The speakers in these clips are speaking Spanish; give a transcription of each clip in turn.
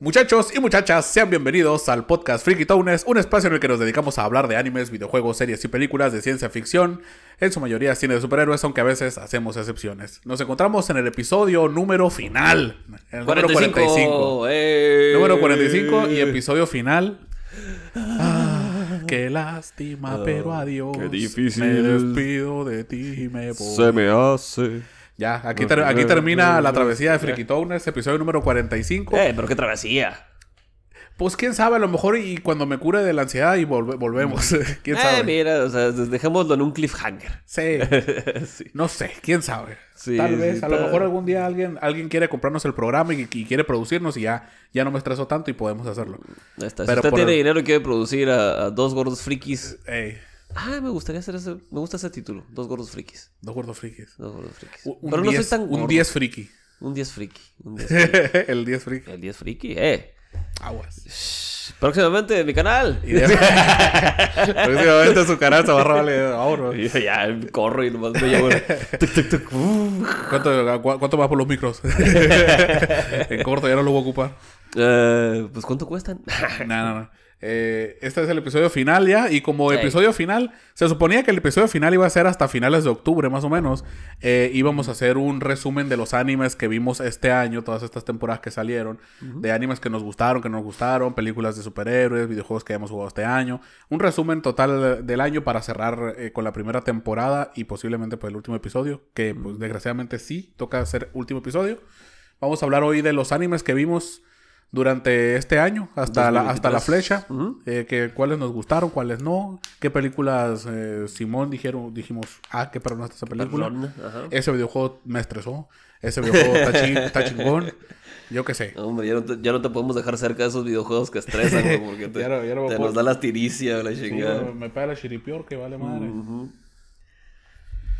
Muchachos y muchachas, sean bienvenidos al podcast Freaky Townes, un espacio en el que nos dedicamos a hablar de animes, videojuegos, series y películas de ciencia ficción, en su mayoría cine de superhéroes, aunque a veces hacemos excepciones. Nos encontramos en el episodio número final, el número 45. Eh. Número 45 y episodio final. Ah, qué lástima, pero ah, adiós. Qué difícil. Me despido de ti y me voy. Se me hace ya, aquí, aquí termina la travesía de Freaky Towners, episodio número 45. Eh, pero qué travesía. Pues quién sabe, a lo mejor y cuando me cure de la ansiedad y volvemos. ¿Quién sabe? Eh, mira, o dejémoslo en un cliffhanger. Sí. No sé, quién sabe. tal vez, a lo mejor algún día alguien, alguien quiere comprarnos el programa y, quiere producirnos y ya, ya no me estreso tanto y podemos hacerlo. Está. Pero si usted tiene dinero y quiere producir a, dos gordos frikis, ah, me gustaría hacer ese, me gusta ese título, Dos gordos frikis. Dos gordos frikis. Dos gordos frikis. Un, Pero no soy tan gordo. Un 10 friki. Un 10 friki. Un diez friki. El 10 friki. El 10 friki, eh. Aguas. Próximamente Próximamente mi canal. Próximamente de... su canal se va a robarle Y ya corro y nomás me llevo. ¿Cuánto, ¿Cuánto más por los micros? en corto ya no lo voy a ocupar. Eh, pues ¿cuánto cuestan? no, no, no. Eh, este es el episodio final ya. Y como episodio final, se suponía que el episodio final iba a ser hasta finales de octubre, más o menos. Eh, íbamos a hacer un resumen de los animes que vimos este año, todas estas temporadas que salieron, de animes que nos gustaron, que nos gustaron, películas de superhéroes, videojuegos que hemos jugado este año. Un resumen total del año para cerrar eh, con la primera temporada y posiblemente pues, el último episodio, que pues, desgraciadamente sí toca hacer último episodio. Vamos a hablar hoy de los animes que vimos durante este año, hasta, la, hasta la flecha, eh, que, cuáles nos gustaron, cuáles no, qué películas eh, Simón dijeron, dijimos, ah, qué perdonaste esta esa película, ese videojuego me estresó, ese videojuego está, chingón. Yo qué sé. Hombre, ya no, te, ya no, te, podemos dejar cerca de esos videojuegos que estresan, porque te, nos da la tiricia, chingada. me pega la chiripior que vale madre.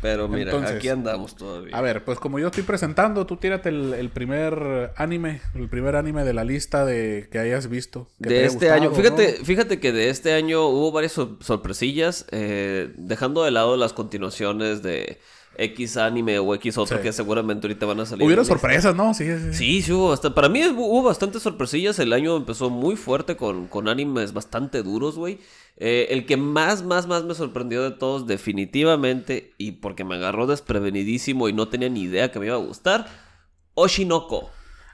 Pero mira, aquí andamos todavía. A ver, pues como yo estoy presentando, tú tírate el, primer anime, el primer anime de la lista de que hayas visto. de este año. Fíjate, fíjate que de este año hubo varias sorpresillas, eh, dejando de lado las continuaciones de X anime o X otro que seguramente ahorita van a salir. Hubieron este. sorpresas, ¿no? Sí, sí. Sí, hubo hasta, para mí hubo bastantes sorpresillas. El año empezó muy fuerte con, animes bastante duros, güey. Eh, el que más, más, más me sorprendió de todos, definitivamente, y porque me agarró desprevenidísimo y no tenía ni idea que me iba a gustar, Oshinoko.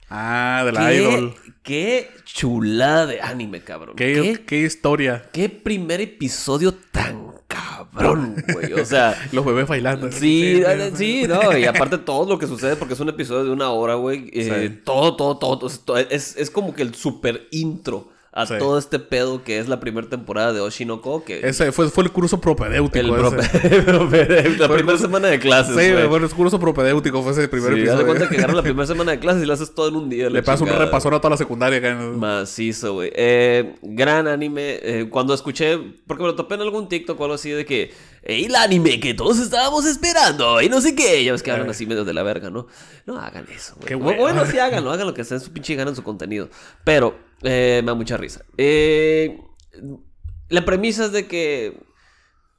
Ah, de la Idol. Qué chulada de anime, cabrón. qué historia. Qué primer episodio tan cabrón, güey. O sea. Los bebés bailando. Sí, sí, no. Y aparte todo lo que sucede, porque es un episodio de una hora, güey. Eh, todo, todo, todo. es, es, como que el super intro a todo este pedo que es la primera temporada de Oshinoko. Que ese fue, fue el curso propedéutico. El la primera semana de clases. Sí, bueno, el curso propedéutico fue ese primer sí, episodio. Te cuenta que agarras la primera semana de clases y lo haces todo en un día. Le pasas un repasón a toda la secundaria. Acá en... Macizo, güey. Eh, gran anime. Eh, cuando escuché, porque me lo topé en algún TikTok o algo así de que el anime que todos estábamos esperando y no sé qué. Ya ves que hablan eh. así medio de la verga, ¿no? No hagan eso. Qué bueno, sí háganlo, hagan lo que sea su pinche y ganan su contenido. Pero eh, me da mucha risa. Eh, la premisa es de que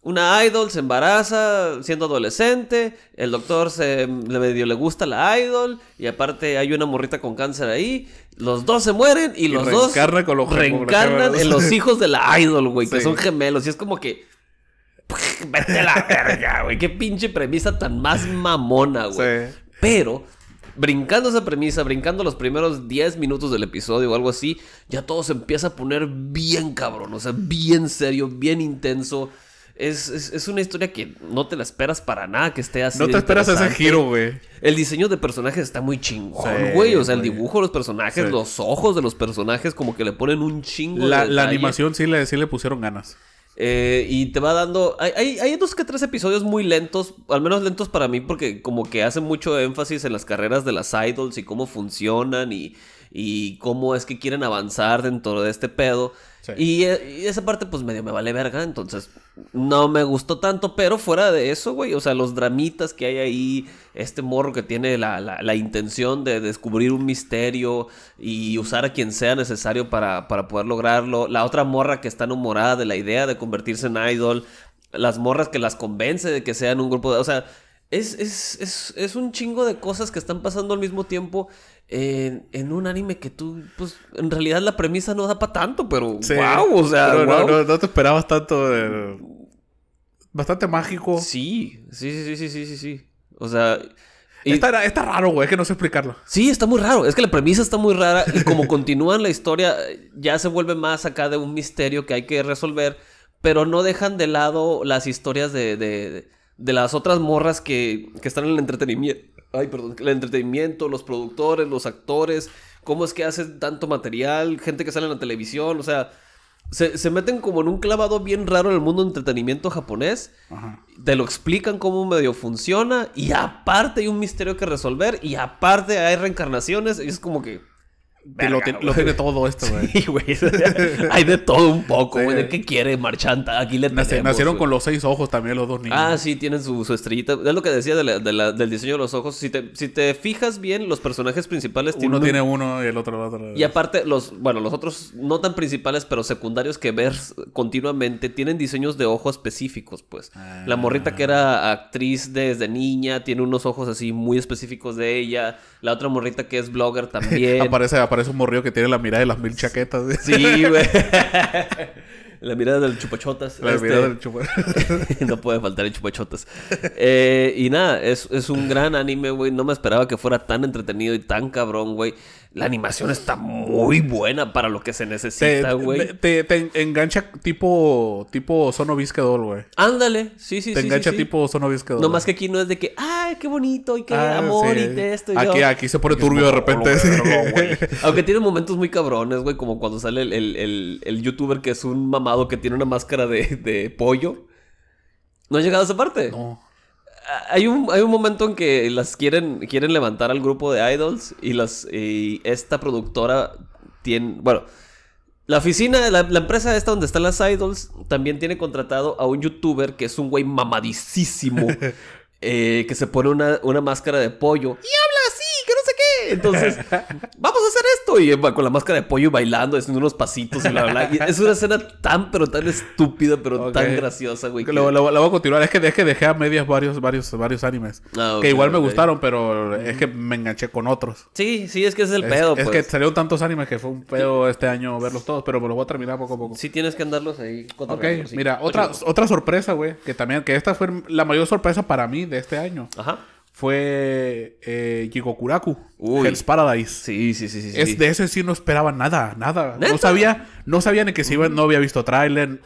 una idol se embaraza siendo adolescente, el doctor le medio le gusta la idol y aparte hay una morrita con cáncer ahí, los dos se mueren y, los dos los reencarnan en los hijos de la idol, güey, que son gemelos y es como que vete la verga, güey, qué pinche premisa tan más mamona, güey. Pero brincando esa premisa, brincando los primeros 10 minutos del episodio o algo así, ya todo se empieza a poner bien cabrón, o sea, bien serio, bien intenso. Es, es, una historia que no te la esperas para nada que esté así. No te esperas ese giro, güey. El diseño de personajes está muy chingón, güey. o sea, el dibujo de los personajes, los ojos de los personajes, como que le ponen un chingo. La, la animación sí le, sí le pusieron ganas. Eh, y te va dando. Hay, hay, dos que tres episodios muy lentos, al menos lentos para mí, porque como que hacen mucho énfasis en las carreras de las idols y cómo funcionan y, y cómo es que quieren avanzar dentro de este pedo. Eh, y, esa parte, pues medio me vale verga, entonces no me gustó tanto, pero fuera de eso, güey, o sea, los dramitas que hay ahí, este morro que tiene la, intención de descubrir un misterio y usar a quien sea necesario para, para poder lograrlo, la otra morra que está enamorada de la idea de convertirse en idol, las morras que las convence de que sean un grupo de... O sea, es, es, es un chingo de cosas que están pasando al mismo tiempo en, un anime que tú, pues, en realidad la premisa no da para tanto, pero wow, o sea, No, te esperabas tanto Bastante mágico. Sí, sí, sí, sí, sí, sí, sí. O sea... Está, raro, güey, es que no sé explicarlo. Sí, está muy raro. Es que la premisa está muy rara y como continúan la historia, ya se vuelve más acá de un misterio que hay que resolver, pero no dejan de lado las historias de, de, de las otras morras que, que están en el entretenimiento ay, perdón, el entretenimiento, los productores, los actores, cómo es que hacen tanto material, gente que sale en la televisión, o sea, se, meten como en un clavado bien raro en el mundo de entretenimiento japonés, te lo explican cómo medio funciona y aparte hay un misterio que resolver y aparte hay reencarnaciones y es como que lo, tiene todo esto, güey. güey. Hay de todo un poco, güey. qué quiere marchanta? Aquí le Nacieron con los seis ojos también los dos niños. Ah, sí, tienen su, estrellita. Es lo que decía del diseño de los ojos. Si te, fijas bien, los personajes principales tienen... Uno tiene uno y el otro el otro. Y aparte, los, bueno, los otros no tan principales, pero secundarios que ves continuamente, tienen diseños de ojos específicos, pues. La ah. morrita que era actriz desde niña, tiene unos ojos así muy específicos de ella. La otra morrita que es blogger también. aparece, aparece por un morrillo que tiene la mirada de las mil chaquetas. Sí, güey. La mirada del chupachotas. La mirada este, del chupachotas. no puede faltar el chupachotas. Eh, y nada, es, es, un gran anime, güey. No me esperaba que fuera tan entretenido y tan cabrón, güey. La animación está muy buena para lo que se necesita, güey. Te, engancha tipo, tipo Sono güey. Ándale, sí, sí, sí. Te engancha tipo Sono No más que aquí no es de que, ay, qué bonito y qué ah, amor y esto. Y aquí, aquí se pone turbio de repente. Aunque tiene momentos muy cabrones, güey, como cuando sale el, youtuber que es un mamado que tiene una máscara de, de pollo. ¿No ha llegado a esa parte? No hay un, momento en que las quieren, quieren levantar al grupo de idols y las y esta productora tiene, bueno, la oficina, la, la, empresa esta donde están las idols también tiene contratado a un youtuber que es un güey mamadísimo eh, que se pone una, una máscara de pollo y entonces, vamos a hacer esto. Y con la máscara de pollo bailando, haciendo unos pasitos y bla, bla. es una escena tan, pero tan estúpida, pero tan graciosa, güey. Lo, voy a continuar. Es que, es dejé a medias varios, varios, varios animes. Ah, que igual me gustaron, pero es que me enganché con otros. Sí, sí, es que es el pedo, Es que pues. salieron tantos animes que fue un pedo este año verlos todos, pero me los voy a terminar poco a poco. Sí, tienes que andarlos ahí. Ok, mira, otra, otra sorpresa, güey. Que también, que esta fue la mayor sorpresa para mí de este año. Ajá fue eh, Kuraku Hell's Paradise. Sí, sí, sí, sí, es, De ese sí no esperaba nada, nada. No sabía, no sabía ni que se iba, no había visto tráiler.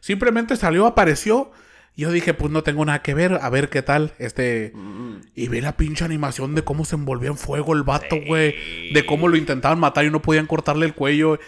Simplemente salió, apareció. Y yo dije, pues no tengo nada que ver, a ver qué tal. Este. Mm. Y vi la pinche animación de cómo se envolvía en fuego el vato, güey. De cómo lo intentaban matar y no podían cortarle el cuello.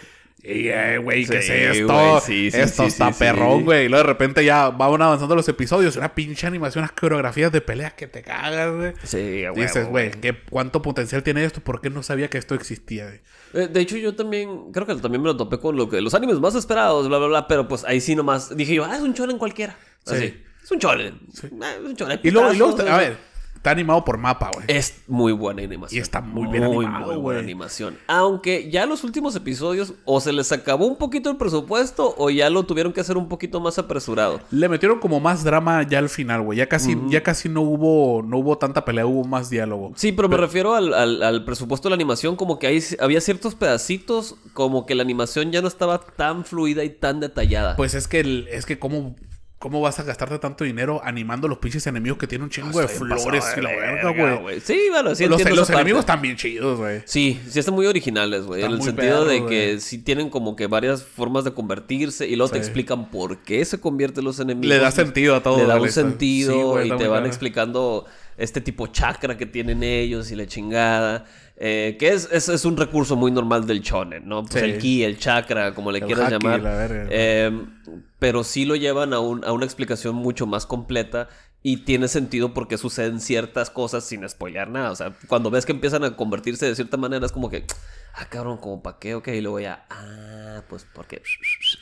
Y, eh, güey, ¿qué es esto? esto está perrón, güey. Y luego de repente ya van avanzando los episodios. Una pinche animación, unas coreografías de peleas que te cagas, güey. Sí, güey. Dices, güey, ¿cuánto potencial tiene esto? ¿Por qué no sabía que esto existía, eh, de hecho, yo también, creo que también me lo topé con lo que, los animes más esperados, bla, bla, bla. Pero pues ahí sí nomás dije yo, ah, es un en cualquiera. Así. Es un cholen. Ah, es un cholen. Y luego, y luego, a ver, Está animado por mapa, güey. Es muy buena animación. Y está muy bien muy, animado, Muy buena animación. Aunque ya los últimos episodios o se les acabó un poquito el presupuesto o ya lo tuvieron que hacer un poquito más apresurado. Le metieron como más drama ya al final, güey. Ya casi, ya casi no hubo, no hubo tanta pelea, hubo más diálogo. Sí, pero, me refiero al, presupuesto de la animación, como que ahí había ciertos pedacitos, como que la animación ya no estaba tan fluida y tan detallada. Pues es que es que como ¿Cómo vas a gastarte tanto dinero animando los pinches enemigos que tienen un chingo ah, de flores y la verga, güey? Sí, bueno, sí Los, los enemigos están bien chidos, güey. Sí, sí están muy originales, güey. En el sentido de que sí tienen como que varias formas de convertirse y luego te explican por qué se convierten los enemigos. Le da sentido a todo. Le da un sentido y te van explicando este tipo chakra que tienen ellos y la chingada. Eh, que es, es, es, un recurso muy normal del shonen, ¿no? Pues el ki, el chakra, como le quieras llamar. Em, pero sí lo llevan a, una explicación mucho más completa y tiene sentido porque suceden ciertas cosas sin spoilear nada. O sea, cuando ves que empiezan a convertirse de cierta manera, es como que ah, cabrón, como pa' qué, ok, y luego ya, ah, pues porque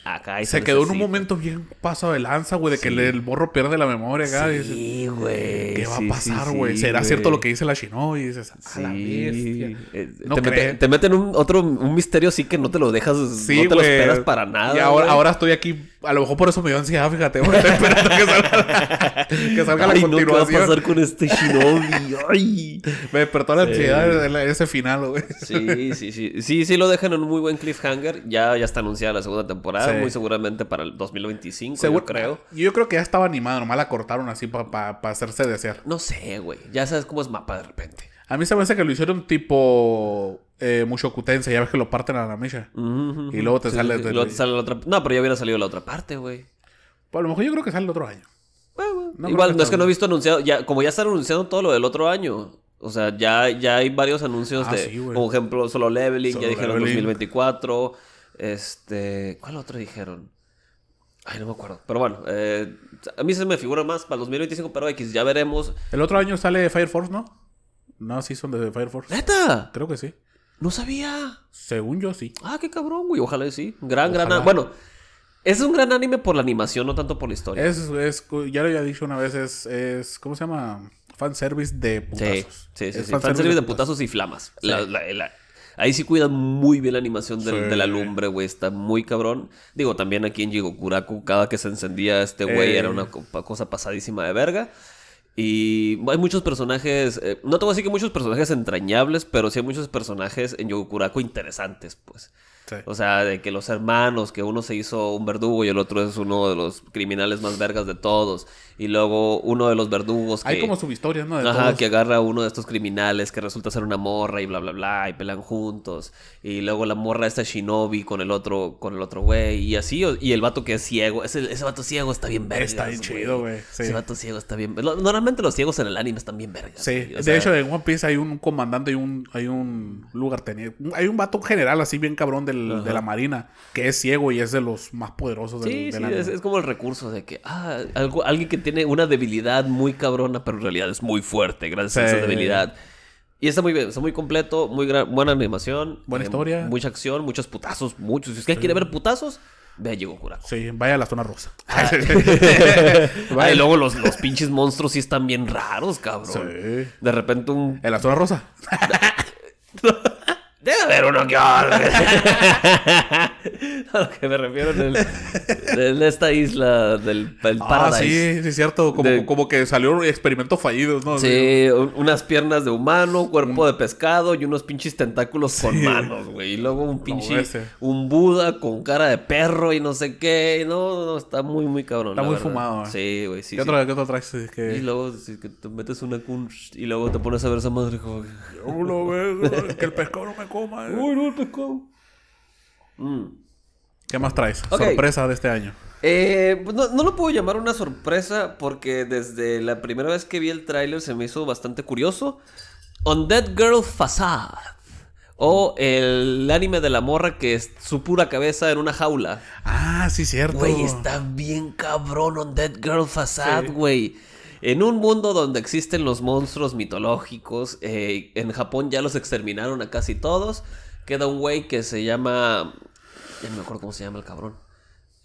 acá Se quedó en un momento bien pasado de lanza, güey, de que el borro pierde la memoria acá. Sí, güey. ¿Qué va a pasar, güey? ¿Será cierto lo que dice la Shinobi? Y dices, a la bestia. Eh, no te, mete, te, meten un, otro, un misterio así que no te lo dejas, no te lo esperas para nada. Y ahora, ahora, estoy aquí, a lo mejor por eso me dio ansiedad, fíjate, güey, esperando que salga, que salga la continuación. ¿qué va a pasar con este Shinobi? Ay. Me despertó la ansiedad ese final, güey. Sí, sí, sí sí, sí, lo dejan en un muy buen cliffhanger. Ya, ya está anunciada la segunda temporada, muy seguramente para el 2025, yo creo. Yo creo que ya estaba animado. nomás la cortaron así para hacerse desear. No sé, güey. Ya sabes cómo es mapa de repente. A mí se me hace que lo hicieron tipo eh, mucho cutense, ya ves que lo parten a la misa. Y luego te sale. la otra. No, pero ya hubiera salido la otra parte, güey. Pues a lo mejor yo creo que sale el otro año. Igual, no es que no he visto anunciado, ya, como ya están anunciando todo lo del otro año, o sea, ya, ya hay varios anuncios ah, de, por como ejemplo, Solo Leveling, ya dijeron 2024. Este, ¿cuál otro dijeron? Ay, no me acuerdo. Pero bueno, eh, a mí se me figura más para 2025, pero X, ya veremos. El otro año sale Fire Force, ¿no? No, sí son de Fire Force. ¿Neta? Creo que sí. No sabía. Según yo, sí. Ah, qué cabrón, güey. Ojalá sí. Gran, gran. Bueno, es un gran anime por la animación, no tanto por la historia. Es, es ya lo había dicho una vez, es, es ¿cómo se llama? fanservice de putazos. Sí, sí, sí. Fanservice, de, putazos. y flamas. ahí sí cuidan muy bien la animación de la lumbre, güey. Está muy cabrón. Digo, también aquí en Yogokuraku, cada que se encendía este güey era eh. una cosa pasadísima de verga. Y hay muchos personajes, eh, no tengo así que muchos personajes entrañables, pero sí hay muchos personajes en Yogokuraku interesantes, pues. O sea, de que los hermanos, que uno se hizo un verdugo y el otro es uno de los criminales más vergas de todos. Y luego uno de los verdugos que... Hay como subhistorias, ¿no? ajá, que agarra a uno de estos criminales que resulta ser una morra y bla, bla, bla, y pelan juntos. Y luego la morra está shinobi con el otro, con el otro güey. Y así, y el vato que es ciego. Ese, vato ciego está bien verga. Está bien chido, güey. Sí. Ese vato ciego está bien... Normalmente los ciegos en el anime están bien vergas. Sí. de hecho, en One Piece hay un comandante y un... Hay un lugar tenido. Hay un vato general así bien cabrón de la Marina, que es ciego y es de los más poderosos del, sí, sí, Es, como el recurso de que, ah, alguien que tiene una debilidad muy cabrona, pero en realidad es muy fuerte gracias a esa debilidad. Y está muy bien, está muy completo, muy gran, buena animación. Buena eh, historia. Mucha acción, muchos putazos, muchos. Si usted que quiere ver putazos, vea llegó curado. Sí, vaya a la zona rosa. Ah. Ah, y luego los, pinches monstruos sí están bien raros, cabrón. Sí. De repente un... En la zona rosa. Debe haber uno que A lo que me refiero en, el, en esta isla del el ah, sí, sí, es cierto. Como, como que salieron experimentos fallidos, ¿no? Sí, unas piernas de humano, mm. cuerpo de pescado y unos pinches tentáculos con manos, güey. Y luego un pinche. un Buda con cara de perro y no sé qué. No, no, está muy, muy cabrón. Está muy fumado, güey. Eh. Sí, güey, sí. ¿Qué, Otra, ¿qué traes? Eh, y luego te metes una. Y luego te pones a ver esa madre, como. Yo lo veo, que el pescado no me eh. Mm. ¿Qué más traes? Sorpresa de este año. Eh, pues no, lo puedo llamar una sorpresa porque desde la primera vez que vi el tráiler se me hizo bastante curioso. On Dead Girl Facade. O el anime de la morra que es su pura cabeza en una jaula. Ah, sí, cierto. Güey, está bien cabrón On Dead Girl Facade, güey. En un mundo donde existen los monstruos mitológicos, eh, en Japón ya los exterminaron a casi todos. Queda un güey que se llama. Ya no me acuerdo cómo se llama el cabrón.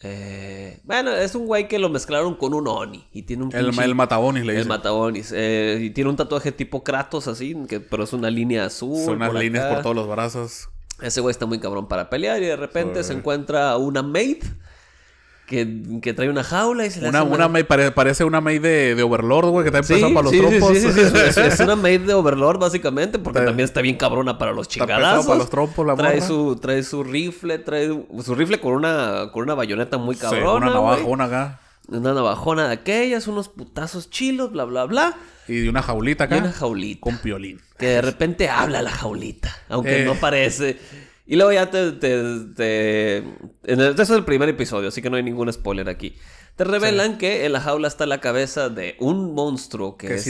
Eh, bueno, es un güey que lo mezclaron con un Oni y tiene un... El, Matabonis le dice. El Matabonis. Eh, y tiene un tatuaje tipo Kratos así, que, pero es una línea azul. Son unas líneas por todos los brazos. Ese güey está muy cabrón para pelear y de repente se encuentra una maid que, trae una jaula y se la parece una maid de, Overlord, güey, que está empezando para los sí, sí, Sí, es, una maid de Overlord, básicamente, porque también está bien cabrona para los chingadazos. para los trompos, la trae su Trae su rifle, trae su rifle con una, con una bayoneta muy cabrona, una navajona acá. Una navajona de aquellas, unos putazos chilos, bla, bla, bla. Y de una jaulita acá. una jaulita. Con piolín. Que de repente habla la jaulita, aunque eh. no parece... Y luego ya te... te, este es el primer episodio, así que no hay ningún spoiler aquí. Te revelan que en la jaula está la cabeza de un monstruo que, es,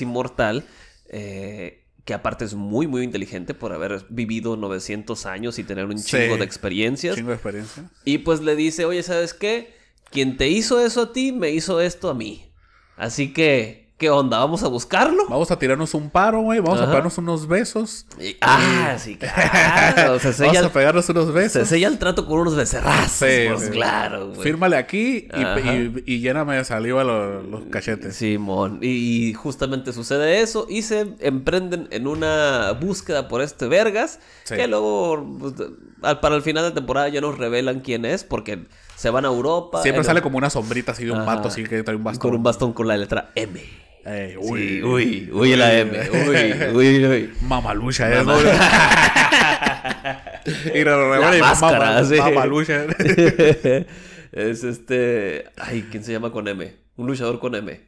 inmortal. Eh, que aparte es muy, muy inteligente por haber vivido 900 años y tener un chingo de experiencias. Chingo de experiencia. Y pues le dice, oye, ¿sabes qué? Quien te hizo eso a ti, me hizo esto a mí. Así que ¿Qué onda? ¿Vamos a buscarlo? Vamos a tirarnos un paro, güey. Vamos a pegarnos unos besos. ah, sí, claro. Vamos a pegarnos unos besos. Se sella el trato con unos becerrazos. Sí, pues, claro, güey. Fírmale aquí y, y, lléname de saliva los, cachetes. Simón. mon. y, justamente sucede eso. Y se emprenden en una búsqueda por este Vergas. Que luego, pues, para el final de temporada, ya nos revelan quién es. Porque se van a Europa. Siempre sale como una sombrita así de un mato. así que trae un bastón. Con un bastón con la letra M uy, uy, uy, la M. Uy, uy, uy. Mamalucha, eh. y la Mamalucha. es este. Ay, ¿quién se llama con M? Un luchador con M.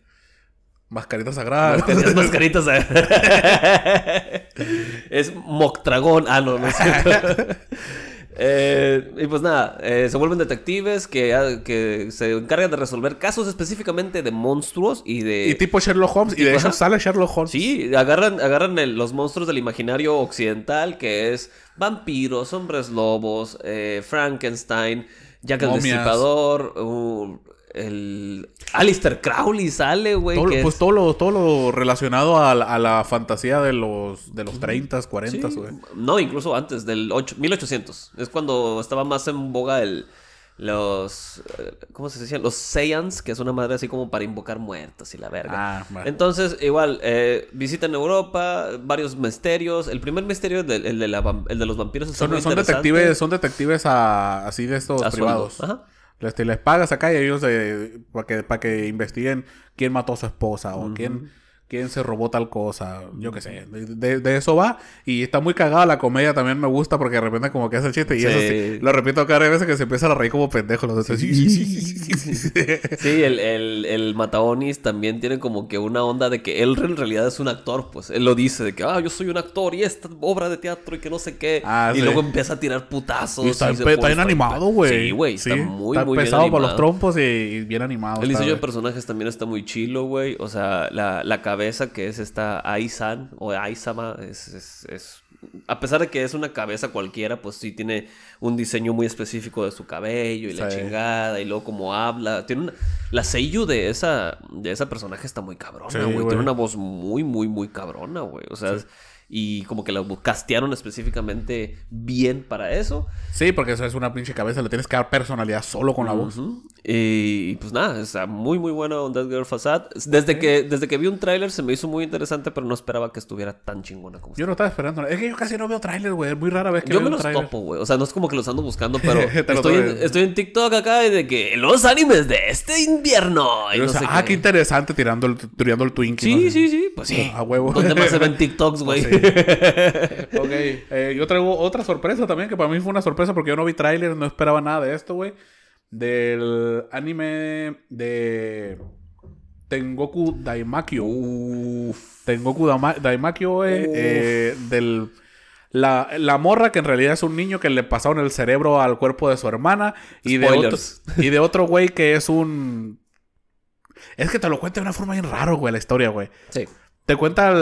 Mascarita sagrada. tenías mascarita sagrada. es Moctragón. Ah, no, no es cierto. Eh, y pues nada, eh, se vuelven detectives ah, que, se encargan de resolver casos específicamente de monstruos y de... Y tipo Sherlock Holmes, y, de eso sale Sherlock Holmes. Sí, agarran, agarran los monstruos del imaginario occidental, que es vampiros, hombres lobos, eh, Frankenstein, Jack el Destripador, el Alistair Crowley sale, güey. pues todo, lo, todo lo relacionado a, la fantasía de los, de los 30, 40, güey. No, incluso antes, del 8, 1800. Es cuando estaba más en boga el, los. Eh, ¿Cómo se decían? Los Seans, que es una madre así como para invocar muertos y la verga. Ah, Entonces, igual, eh, visitan Europa, varios misterios. El primer misterio, el de, el de, la, el de los vampiros, son, son detectives Son detectives así de estos privados. Ajá les, este, les pagas acá y ellos eh, para que, que investiguen quién mató a su esposa o quién quién se robó tal cosa, yo qué sé, de, eso va. Y está muy cagada la comedia, también me gusta porque de repente como que hace el chiste y eso sí, lo repito cada vez que se empieza a reír como pendejo. Los sí, sí, sí, sí, el, el, el Mataonis también tiene como que una onda de que él en realidad es un actor, pues él lo dice de que, ah, yo soy un actor y esta obra de teatro y que no sé qué. Ah, y luego empieza a tirar putazos. Y está, animado, güey. Sí, güey, está muy, pesado bien los trompos y, bien animado. El diseño de personajes también está muy chilo, güey. O sea, la cabeza que es esta Aizan... o Aizama, es, a pesar de que es una cabeza cualquiera, pues sí tiene un diseño muy específico de su cabello y la chingada y luego como habla. Tiene una, la seiyuu de esa, de esa personaje está muy cabrona, güey. tiene una voz muy, muy, muy cabrona, güey. O sea, y como que la castearon específicamente bien para eso. Sí, porque eso es una pinche cabeza, le tienes que dar personalidad solo con la voz. Y pues nada, está muy muy bueno Dead Girl Facade. Desde, que, desde que vi un tráiler se me hizo muy interesante, pero no esperaba que estuviera tan chingona como Yo no estaba esperando. Es que yo casi no veo tráiler, güey. Es muy rara vez que Yo me los topo, güey. O sea, no es como que los ando buscando, pero estoy, en, estoy en TikTok acá y de que los animes de este invierno. ah, qué. interesante tirando el, tirando el Twinkie. Sí, sí, sí. Pues sí. A huevo. ¿Dónde más se ven TikToks, pues güey? ok, eh, yo traigo otra sorpresa también, que para mí fue una sorpresa porque yo no vi tráiler, no esperaba nada de esto, güey. Del anime de Tengoku Daimakyo. Uf. Tengoku Daimakyo güey eh, del... La, morra, que en realidad es un niño que le pasaron el cerebro al cuerpo de su hermana. Y de, otro, güey que es un. Es que te lo cuento de una forma bien raro, güey, la historia, güey. Sí te cuenta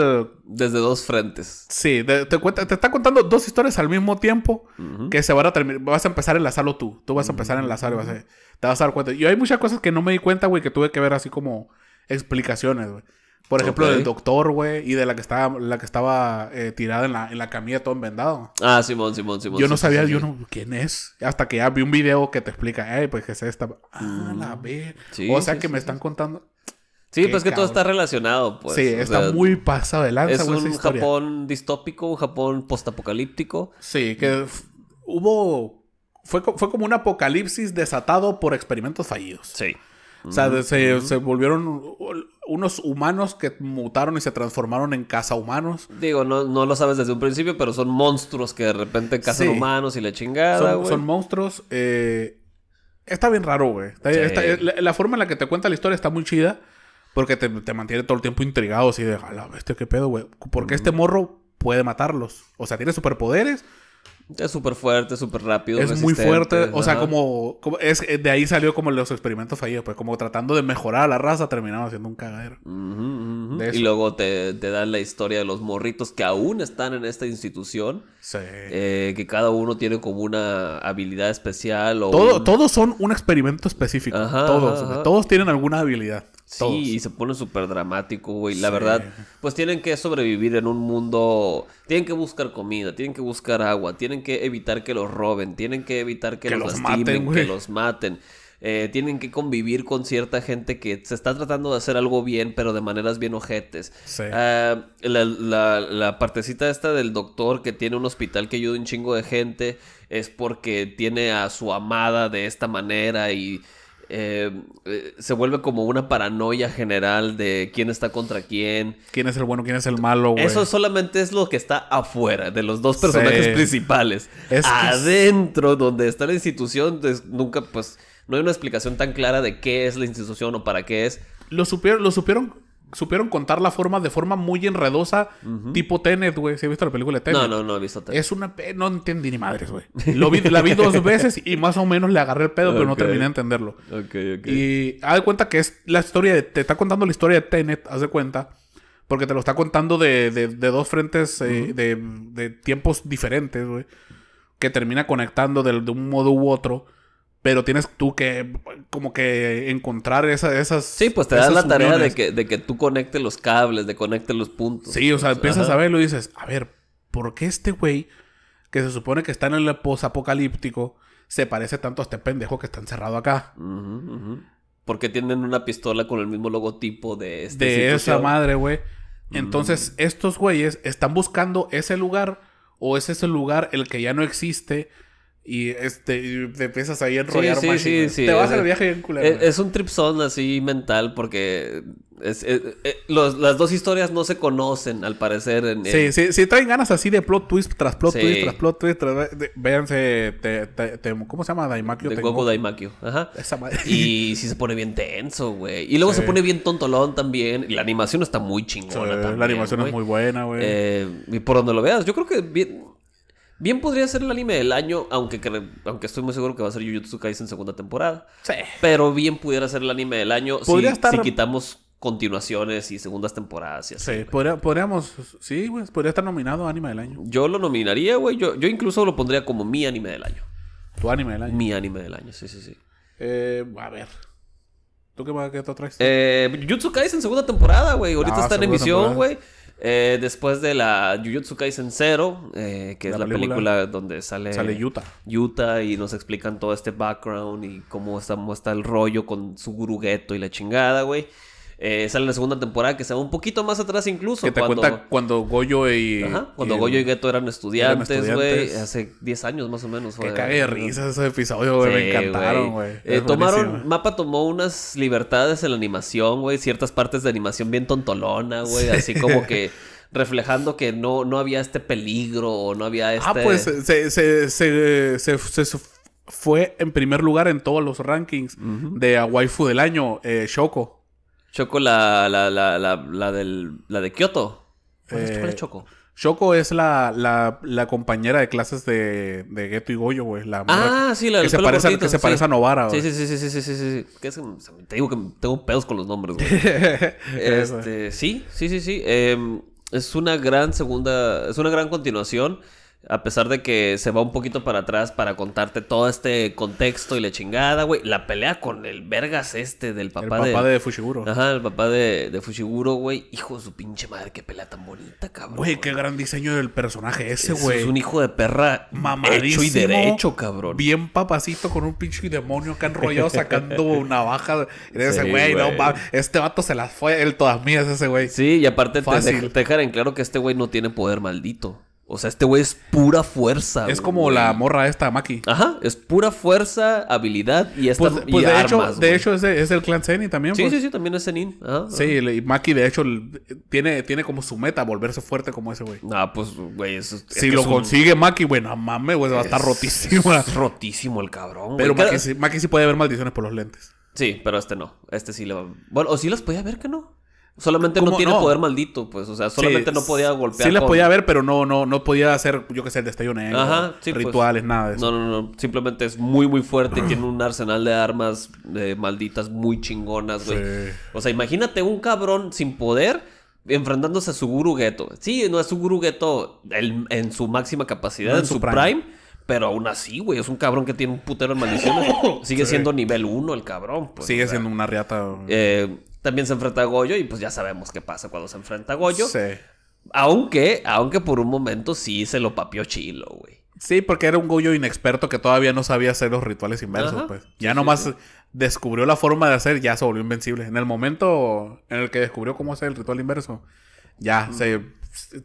desde dos frentes. Sí, te, cuenta, te está contando dos historias al mismo tiempo que se van a terminar. Vas a empezar a enlazarlo tú. Tú vas a empezar a enlazar y vas a, te vas a dar cuenta. Y hay muchas cosas que no me di cuenta, güey, que tuve que ver así como explicaciones, güey. Por ejemplo, del doctor, güey, y de la que estaba, la que estaba eh, tirada en la, en la camilla todo envendado. Ah, Simón, Simón, Simón. Yo no sabía, yo no, ¿quién es? Hasta que ya vi un video que te explica, eh, pues que es esta. Ah, la ver. o sea que me están contando. Sí, pues que todo está relacionado, pues. Sí, está muy pasado de lanza. Es un Japón distópico, un Japón postapocalíptico. Sí, que hubo. Fue, fue como un apocalipsis desatado por experimentos fallidos. Sí. O sea, se, volvieron unos humanos que mutaron y se transformaron en cazahumanos. Digo, no, no lo sabes desde un principio, pero son monstruos que de repente cazan humanos y la chingada. Son, son monstruos. Eh, está bien raro, güey. Eh, la, forma en la que te cuenta la historia está muy chida. Porque te, mantiene todo el tiempo intrigado, así de, a la bestia, qué pedo, güey. Porque este morro puede matarlos. O sea, tiene superpoderes. Es súper fuerte, súper rápido. Es muy fuerte. O sea, como, es, eh, de ahí salió como los experimentos fallidos, pues como tratando de mejorar a la raza, terminaba haciendo un cagadero. Y luego te, te, dan la historia de los morritos que aún están en esta institución. Sí. Eh, que cada uno tiene como una habilidad especial. O Todos son un experimento específico. todos. Todos tienen alguna habilidad. Sí, y se pone súper dramático, güey. La verdad, pues tienen que sobrevivir en un mundo. Tienen que buscar comida, tienen que buscar agua, tienen que evitar que los roben, tienen que evitar que, los, lastimen, maten, que los maten. Eh, tienen que convivir con cierta gente que se está tratando de hacer algo bien, pero de maneras bien ojetes. Ah, la, la, la, partecita esta del doctor que tiene un hospital que ayuda un chingo de gente es porque tiene a su amada de esta manera y eh, se vuelve como una paranoia general de quién está contra quién. ¿Quién es el bueno, quién es el malo, Eso solamente es lo que está afuera de los dos personajes principales. Adentro, donde está la institución, pues, nunca, pues, no hay una explicación tan clara de qué es la institución o para qué es. Lo supieron, lo supieron supieron contar la forma de forma muy enredosa, tipo Tenet, güey. Si has visto la película de Tenet? No, no, no he visto Tenet. Es una... No entendí ni madres, güey. la vi dos veces y más o menos le agarré el pedo, pero no terminé de entenderlo. Ok, ok. Y haz de cuenta que es la historia... De, te está contando la historia de Tenet, haz de cuenta. Porque te lo está contando de, de, dos frentes, eh, de, de, tiempos diferentes, güey. Que termina conectando de, un modo u otro pero tienes tú que como que encontrar esa, esas... Sí, pues te das la tarea de que, de que tú conectes los cables, de conectes los puntos. Sí, o sea, empiezas a verlo y dices, a ver, ¿por qué este güey que se supone que está en el posapocalíptico se parece tanto a este pendejo que está encerrado acá? Porque tienen una pistola con el mismo logotipo de este... De esa madre, güey. Mm. Entonces, estos güeyes están buscando ese lugar o es ese lugar el que ya no existe y este, te empiezas ahí a enrollar sí, sí, sí, Te vas al viaje bien culero. E-, es, un un zone así mental porque e-, e-, las dos historias no se conocen al parecer. En, Sí, sí, sí, traen ganas así de plot twist tras plot twist tras plot twist. véanse, ¿cómo se llama? Daimakio. De Goku Daimakio. Ajá. Esa madre. Y sí se pone bien tenso, güey. Y luego se pone bien tontolón también. Y la animación está muy chingona. También, la animación es muy buena, güey. Eh, y por donde lo veas, yo creo que bien Bien podría ser el anime del año, aunque, aunque estoy muy seguro que va a ser Jujutsu Kaisen segunda temporada. Sí. Pero bien pudiera ser el anime del año si, quitamos continuaciones y segundas temporadas y así. Sí, podríamos, sí, güey, podría estar nominado anime del año. Yo lo nominaría, güey. Yo, yo incluso lo pondría como mi anime del año. Tu anime del año. Mi anime del año, sí, sí, sí. Eh, a ver. ¿Tú qué más que te traes? Eh, Jujutsu Kaisen segunda temporada, güey. Ahorita ah, está en emisión, güey. Eh, después de la Jujutsu Kaisen Zero, eh, que es la película, donde sale, sale Yuta. Yuta y nos explican todo este background y cómo está, cómo está el rollo con su gurugueto y la chingada, güey. Eh, sale la segunda temporada que se va un poquito más atrás incluso. Que te cuando, cuenta cuando Goyo y... Ajá, cuando Goyo y Geto eran estudiantes, güey. Hace 10 años más o menos. Que cague de risa ese episodio, güey. me encantaron, güey. Eh, tomaron... Mapa tomó unas libertades en la animación, güey. Ciertas partes de animación bien tontolona, güey. Así como que reflejando que no, no había este peligro o no había ah, este... Ah, pues se, se, se, se fue en primer lugar en todos los rankings de waifu del año, eh, Shoko. Choco, la, la, la, la la de Kioto. ¿Cuál, es eh, Choco? Choco es la, compañera de clases de, de Geto y Goyo, güey. La ah, sí, la que, se parece, que se parece a Novara, güey. Sí, sí, sí, sí, sí, sí, te digo que tengo pedos con los nombres, güey. este, sí, sí, sí, sí. Em, es una gran segunda, es una gran continuación. A pesar de que se va un poquito para atrás para contarte todo este contexto y la chingada, güey. La pelea con el vergas este del papá de... El papá Fushiguro. Ajá, el papá de, de Fushiguro, güey. Hijo de su pinche madre, qué pelea tan bonita, cabrón. Güey, qué gran diseño del personaje ese, güey. Es, un hijo de perra mamadísimo. Hecho y derecho, cabrón. Bien papacito con un pinche demonio acá enrollado sacando navaja. Y ese güey, no Este vato se las fue, él todas mías ese güey. Sí, y aparte te, dejan en claro que este güey no tiene poder maldito. O sea, este güey es pura fuerza. Es como la morra esta, Maki. Ajá, es pura fuerza, habilidad y esta pues, pues de, armas, hecho, de hecho, es, el clan Zenin también. Sí, pues. sí, sí, también es Zenin. sí, y Maki, de hecho, tiene, tiene como su meta volverse fuerte como ese güey. Ah, pues, güey, eso, Si lo consigue Maki, güey, no mames, güey, va a estar rotísimo. rotísimo el cabrón. Pero Maki, sí, puede ver maldiciones por los lentes. Sí, pero este no. Este sí le va. Bueno, o sí las podía ver que no. Solamente no tiene poder maldito, pues. O sea, solamente no podía golpear. Sí las podía ver, pero no, no, no podía hacer, yo qué sé, el destello negro, Ajá, pues. rituales, nada de eso. No, no, no. Simplemente es muy, muy fuerte. tiene un arsenal de armas malditas muy chingonas, güey. O sea, imagínate un cabrón sin poder enfrentándose a su guru Sí, no es su guru en su máxima capacidad, en, su, prime, pero aún así, güey, es un cabrón que tiene un putero de maldiciones. Sigue siendo nivel uno el cabrón. Pues, Sigue siendo una riata. Eh, también se enfrenta a Goyo y pues ya sabemos qué pasa cuando se enfrenta a Goyo. Sí. Aunque, aunque por un momento sí se lo papió chilo, güey. Sí, porque era un Goyo inexperto que todavía no sabía hacer los rituales inversos, pues. Ya nomás descubrió la forma de hacer, ya se volvió invencible. En el momento en el que descubrió cómo hacer el ritual inverso, ya mm. se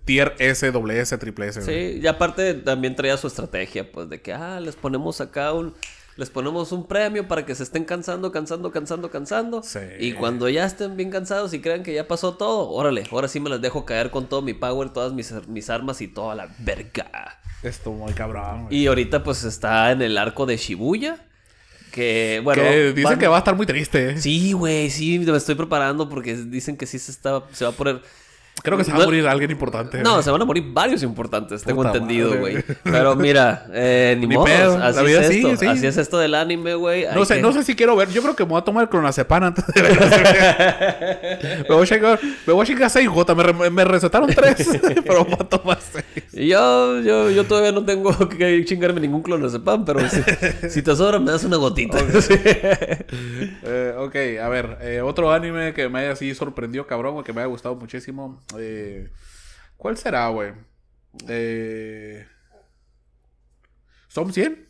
tier S, doble S, triple S. Sí, y aparte también traía su estrategia, pues, de que, ah, les ponemos acá un les ponemos un premio para que se estén cansando, cansando, cansando, cansando. Y cuando ya estén bien cansados y crean que ya pasó todo, órale, ahora sí me las dejo caer con todo mi power, todas mis, armas y toda la verga. Esto muy cabrón. Y ahorita pues está en el arco de Shibuya. Que, bueno. Que dicen que va a estar muy triste. ¿eh? Sí, güey, sí, me estoy preparando porque dicen que sí se, está, se va a poner. Creo que se va a morir alguien importante. No, se van a morir varios importantes, tengo entendido, güey. Pero mira, eh, ni, pedo. Así, es esto. así es esto del anime, güey. No sé, no sé si quiero ver. Yo creo que me voy a tomar el clonazepam antes de ver. me voy me voy a chingar 6 seis Me, me, recetaron tres, pero voy a tomar seis. Yo, yo, yo todavía no tengo que chingarme ningún clonazepam, pero si, te sobra me das una gotita. Ok, eh, okay a ver. Eh, otro anime que me haya así sorprendió, cabrón, que me haya gustado muchísimo. Eh, ¿Cuál será, güey? Eh, ¿Son 100?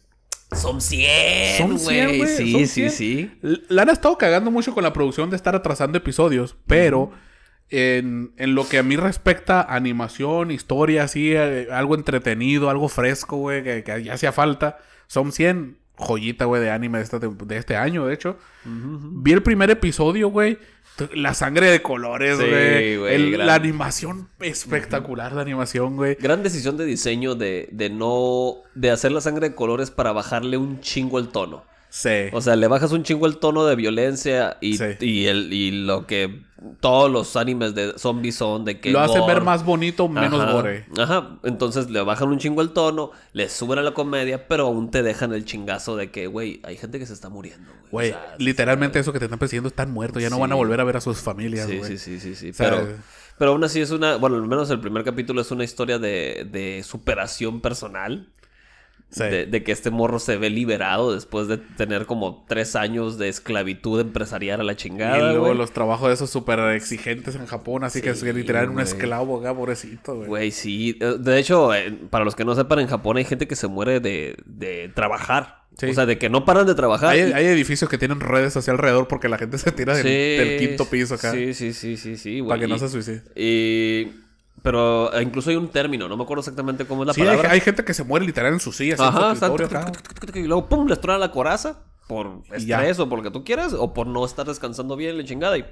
Son 100, güey. Sí, sí, sí. La han estado cagando mucho con la producción de estar atrasando episodios, pero en, lo que a mí respecta, animación, historia, así, eh, algo entretenido, algo fresco, güey, que, ya hacía falta. Son 100, joyita, güey, de anime de, este año, de hecho. Vi el primer episodio, güey, la sangre de colores, güey. La animación espectacular, la animación, güey. Gran decisión de diseño de, de no. de hacer la sangre de colores para bajarle un chingo el tono. O sea, le bajas un chingo el tono de violencia y, y, el, y lo que todos los animes de zombies son de que... Lo hacen ver más bonito, menos gore. Ajá, entonces le bajan un chingo el tono, le suben a la comedia, pero aún te dejan el chingazo de que, güey, hay gente que se está muriendo. Güey, literalmente eso que te están persiguiendo están muertos, ya no van a volver a ver a sus familias. Sí, sí, sí, sí, sí. pero... Eh. Pero aún así es una, bueno, al menos el primer capítulo es una historia de, de superación personal. De, que este morro se ve liberado después de tener como tres años de esclavitud empresarial a la chingada. Y luego los trabajos de esos súper exigentes en Japón, así que es literal un esclavo acá, pobrecito, güey. Güey, sí. Eh, de hecho, eh, para los que no sepan, en Japón hay gente que se muere de, trabajar. O sea, de que no paran de trabajar. Hay, edificios que tienen redes hacia alrededor porque la gente se tira del, quinto piso acá. Sí, sí, sí, sí, sí. Para que no se suicide. Y pero eh, incluso hay un término, no me acuerdo exactamente cómo es la palabra. Hay, gente que se muere literal en sus silla Ajá, y luego pum, le truena la coraza por estrés o que tú quieras o por no estar descansando bien la chingada y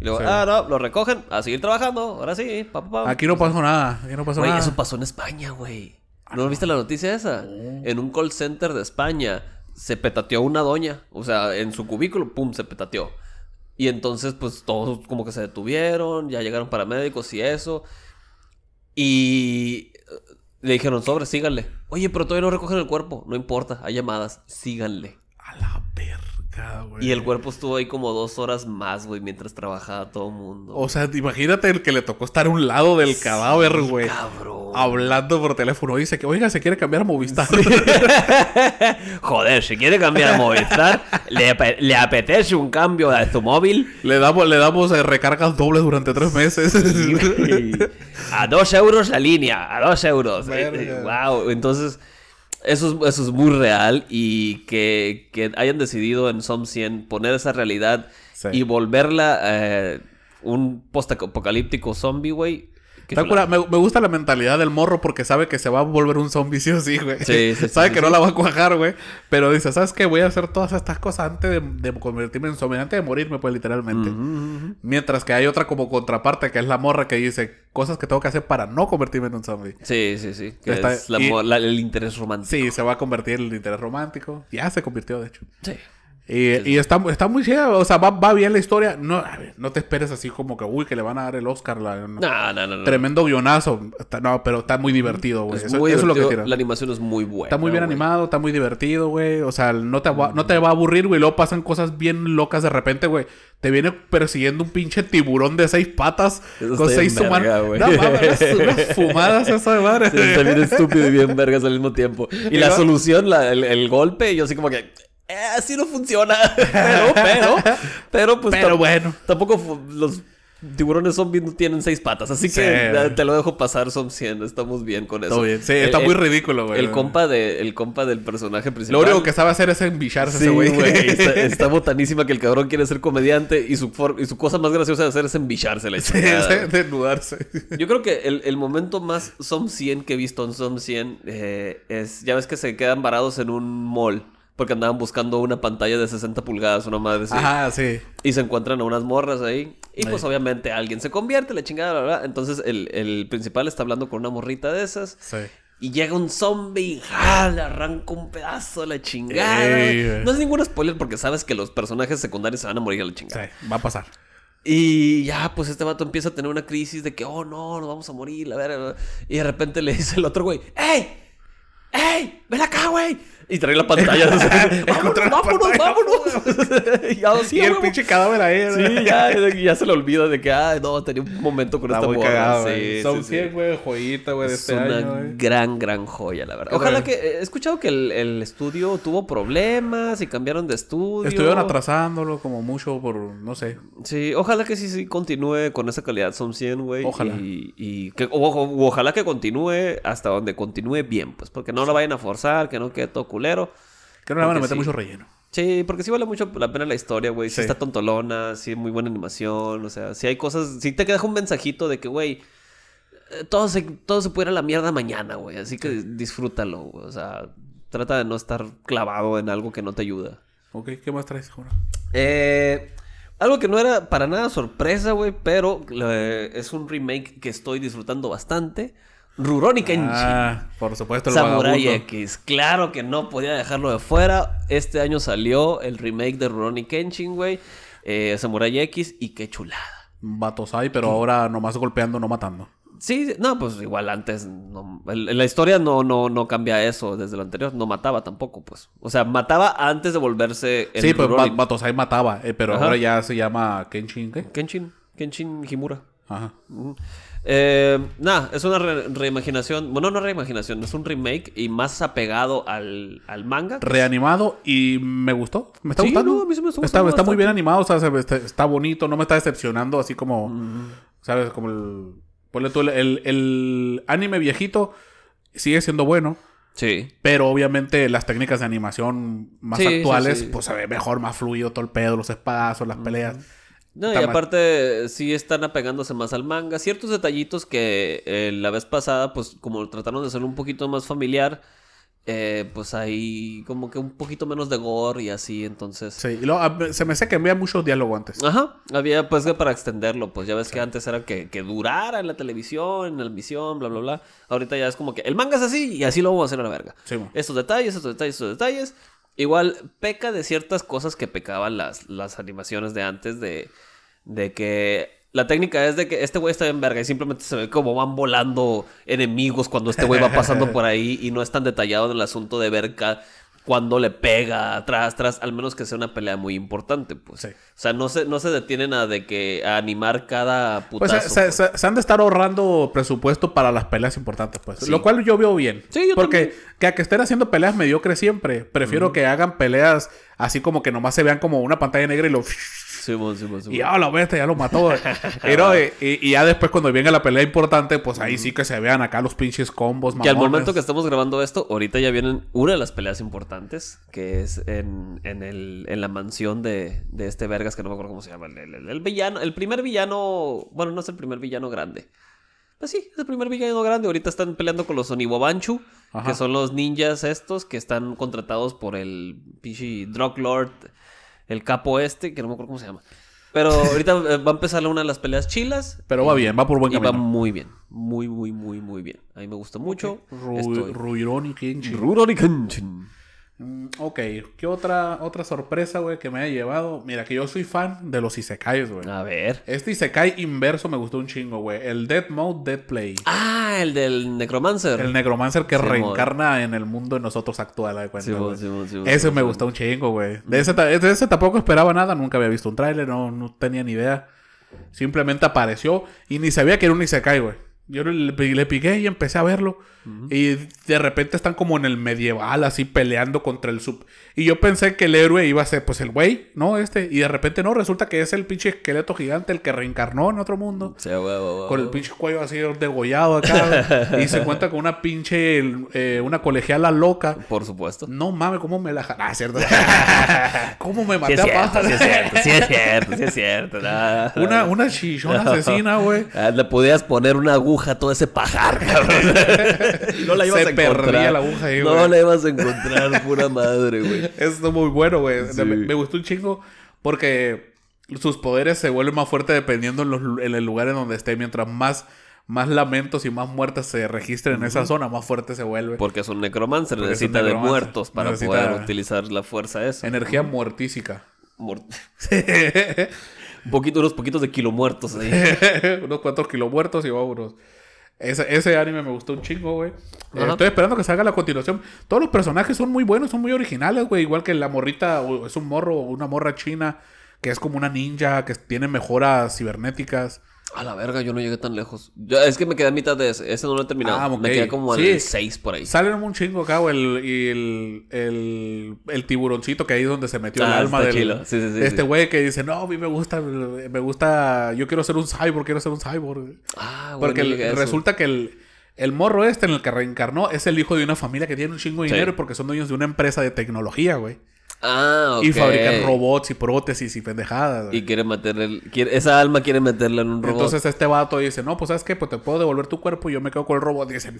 luego, ah, no, lo recogen, a seguir trabajando, ahora sí, pa, Aquí no pasó nada, aquí no nada. eso pasó en España, güey. Ah, ¿No viste la noticia esa? En un call center de España se petateó una doña, o sea, en su cubículo, pum, se petateó. Y entonces, pues todos como que se detuvieron, ya llegaron paramédicos y eso. Y eh, le dijeron, sobre, síganle. Oye, pero todavía no recogen el cuerpo. No importa, hay llamadas, síganle. A la perra. Y el cuerpo estuvo ahí como dos horas más, güey, mientras trabajaba todo el mundo. O sea, imagínate el que le tocó estar a un lado del cadáver, güey. Hablando por teléfono. Dice que, oiga, se quiere cambiar a Movistar. Joder, si quiere cambiar a Movistar, le, apetece un cambio a su móvil. Le damos, le damos eh, recargas dobles durante tres meses. a dos euros la línea, a dos euros. Wow, entonces eso es, eso es muy real y que, hayan decidido en Som 100 poner esa realidad y volverla eh, un post-apocalíptico zombie, güey, me, gusta la mentalidad del morro porque sabe que se va a volver un zombie sí o sí, güey. Sí, sí, sabe que no la va a cuajar, güey. Pero dice, ¿sabes qué? Voy a hacer todas estas cosas antes de, convertirme en zombie, antes de morirme, pues literalmente. Mientras que hay otra como contraparte que es la morra que dice cosas que tengo que hacer para no convertirme en un zombie. Sí, sí, sí. es el interés romántico. Sí, se va a convertir en el interés romántico. Ya se convirtió, de hecho. Sí. Y, está, muy chida, o sea, va, bien la historia. No, no te esperes así como que, uy, que le van a dar el Oscar. La, no, no, no, Tremendo guionazo. no, pero está muy divertido, güey. eso, es lo que tira. La animación es muy buena. Está muy bien animado, está muy divertido, güey. O sea, no te, va, no te va a aburrir, güey. Luego pasan cosas bien locas de repente, güey. Te viene persiguiendo un pinche tiburón de seis patas con seis humanos. No, unas fumadas esas de madre. Sí, está bien estúpido y bien vergas al mismo tiempo. Y, la solución, el, el golpe, yo así como que. Eh, así no funciona. pero, pero, pero, pues. bueno. Tampoco los tiburones zombies no tienen seis patas, así que eh, te lo dejo pasar, Som 100, estamos bien con eso. está muy ridículo, güey. El compa, de, el compa del personaje principal. Lo único que sabe hacer es envillarse Está, botanísima que el cabrón quiere ser comediante y su, y su cosa más graciosa de hacer es envillarse la desnudarse. Yo creo que el, momento más Som 100 que he visto en Som 100 eh, es, ya ves que se quedan varados en un mall porque andaban buscando una pantalla de 60 pulgadas, una madre así. Ajá, sí. Y se encuentran a unas morras ahí. Y pues obviamente alguien se convierte, la chingada, la verdad. Entonces el, principal está hablando con una morrita de esas. Sí. Y llega un zombie y le arranca un pedazo a la chingada. no es ningún spoiler porque sabes que los personajes secundarios se van a morir a la chingada. Sí, va a pasar. Y ya, pues este vato empieza a tener una crisis de que, oh no, nos vamos a morir, a ver. Y de repente le dice el otro güey, ¡Ey! ¡Ey! ¡Ven acá, güey! Y trae la pantalla. vámonos, vámonos, vámonos. y, el pinche cadáver ahí. Sí, ya, ya se le olvida de que, Ay, no, tenía un momento con esta morra. Son 100, güey, joyita, güey, de es este una gran, gran joya, la verdad. Ojalá que... Eh, he escuchado que el, el, estudio tuvo problemas y cambiaron de estudio. Estuvieron atrasándolo como mucho por... No sé. Sí, ojalá que sí, sí continúe con esa calidad Son 100, güey. Ojalá. Y, y que, ojalá que continúe hasta donde continúe bien, pues. Porque no lo vayan a forzar, que no quede todo que no le van a meter mucho relleno. Sí, porque sí vale mucho la pena la historia, güey. Sí. está tontolona, sí muy buena animación, o sea, si hay cosas, ...si te deja un mensajito de que, güey, eh, todo se, todo se puede ir a la mierda mañana, güey. Así que disfrútalo, güey. O sea, trata de no estar clavado en algo que no te ayuda. Ok, ¿qué más traes, Jona? Eh, algo que no era para nada sorpresa, güey, pero eh, es un remake que estoy disfrutando bastante. Rurouni Kenshin. Ah, por supuesto, el Samurai X. Claro que no podía dejarlo de fuera. Este año salió el remake de Rurouni Kenshin, güey. Eh, Samurai X y qué chulada. Batosai, pero ahora nomás golpeando, no matando. Sí, no, pues igual antes la historia no, no, no cambia eso desde lo anterior, no mataba tampoco, pues. O sea, mataba antes de volverse el Sí, pues Batosai mataba, eh, pero ahora ya se llama Kenshin, ¿qué? Kenshin, Kenshin Himura. Ajá. Eh, Nada, es una reimaginación. Bueno, no reimaginación, es un remake y más apegado al, manga. Reanimado y me gustó. Me está gustando. está, muy bien animado, este, está, bonito, no me está decepcionando así como. ¿Sabes? Como el. el, anime viejito sigue siendo bueno. Sí. Pero obviamente las técnicas de animación más actuales, pues se ve mejor, más fluido todo el pedo, los espadazos, las peleas. No, y aparte sí están apegándose más al manga. Ciertos detallitos que eh, la vez pasada, pues como trataron de ser un poquito más familiar, eh, pues ahí como que un poquito menos de gore y así, entonces... Sí, y luego, se me hace que había mucho diálogo antes. Ajá, había pues que para extenderlo, pues ya ves que antes era que, durara en la televisión, en la emisión, bla, bla, bla. Ahorita ya es como que el manga es así y así lo vamos a hacer a la verga. estos detalles, estos detalles, estos detalles. Igual peca de ciertas cosas que pecaban las, animaciones de antes de, de que la técnica es de que este güey está en verga y simplemente se ve como van volando enemigos cuando este güey va pasando por ahí y no es tan detallado en el asunto de ver cuando le pega, atrás, atrás, al menos que sea una pelea muy importante, pues. O sea, no se, no se detienen a de que animar cada pues, putazo. Pues se, han de estar ahorrando presupuesto para las peleas importantes, pues. Lo cual yo veo bien. Sí, Porque que a que estén haciendo peleas mediocres siempre, prefiero que hagan peleas así como que nomás se vean como una pantalla negra y lo ya la bestia ya lo mató. y, y, ya después cuando viene la pelea importante, pues ahí sí que se vean acá los pinches combos. Y al momento que estamos grabando esto, ahorita ya vienen una de las peleas importantes, que es en, el, en la mansión de, este Vergas, que no me acuerdo cómo se llama. El, villano, el primer villano, bueno, no es el primer villano grande. Pues sí, es el primer villano grande. Ahorita están peleando con los Onibobanchu. que son los ninjas estos que están contratados por el pinche Drug Lord el capo este, que no me acuerdo cómo se llama. Pero ahorita eh, va a empezar una de las peleas chilas. Pero va bien, va por buen camino. Y va muy bien. Muy, muy, muy, muy bien. A mí me gusta mucho. Ruironi Kenshin. Ruironi Mm, ok, ¿qué otra, otra sorpresa, güey, que me ha llevado? Mira, que yo soy fan de los Isekais, güey. A ver. Este Isekai inverso me gustó un chingo, güey. El Dead Mode, Dead Play. Ah, el del Necromancer. El Necromancer que reencarna en el mundo de nosotros actual, de cuenta. Sí, sí, ese me gustó un chingo, güey. Mm. De ese, tampoco esperaba nada, nunca había visto un tráiler, no tenía ni idea. Simplemente apareció y ni sabía que era un Isekai, güey. Yo le, piqué y empecé a verlo. Y de repente están como en el medieval, así peleando contra el sub. Y yo pensé que el héroe iba a ser, pues, el güey, ¿no? Este. Y de repente, no, resulta que es el pinche esqueleto gigante, el que reencarnó en otro mundo. Sí, güey, güey. Con el pinche cuello así degollado acá. y se cuenta con una pinche, eh, una colegiala loca. Por supuesto. No mames, ¿cómo me la Ah, cierto. ¿Cómo me maté a paja? Sí, es cierto, sí es cierto, sí es cierto. una, una chichona asesina, güey. Ah, le podías poner una aguja a todo ese pajar, cabrón. no la ibas a encontrar. Perdía la aguja ahí, No la ibas a encontrar, pura madre, güey. Es muy bueno, güey. Me, gustó un chico porque sus poderes se vuelven más fuertes dependiendo en, el lugar en donde esté. Mientras más más lamentos y más muertes se registren en esa zona, más fuerte se vuelve. Porque es un necromancer, necesita de muertos para poder utilizar la fuerza eso Energía muertísica. un poquito, unos poquitos de kilomuertos ahí. unos cuantos kilomuertos y vámonos. Ese, anime me gustó un chingo, güey. Eh, estoy esperando que salga la continuación. Todos los personajes son muy buenos, son muy originales, güey. Igual que la morrita, es un morro, una morra china, que es como una ninja, que tiene mejoras cibernéticas. A la verga, yo no llegué tan lejos. es que me quedé a mitad de ese. Ese no lo he terminado. Ah, me quedé como al 6 por ahí. Salen un chingo acá, el, el, el, tiburoncito que ahí es donde se metió el ah, alma del, de este güey que dice, no, a mí me gusta, me gusta, yo quiero ser un cyborg, quiero ser un cyborg. Ah, güey. Porque resulta que el, el morro este en el que reencarnó es el hijo de una familia que tiene un chingo de dinero porque son dueños de una empresa de tecnología, güey. Ah, y fabrican robots y prótesis y pendejadas. Y quiere meterle... Quiere, esa alma quiere meterla en un robot. Entonces este vato dice, no, pues ¿sabes qué? Pues te puedo devolver tu cuerpo y yo me quedo con el robot. Y dicen,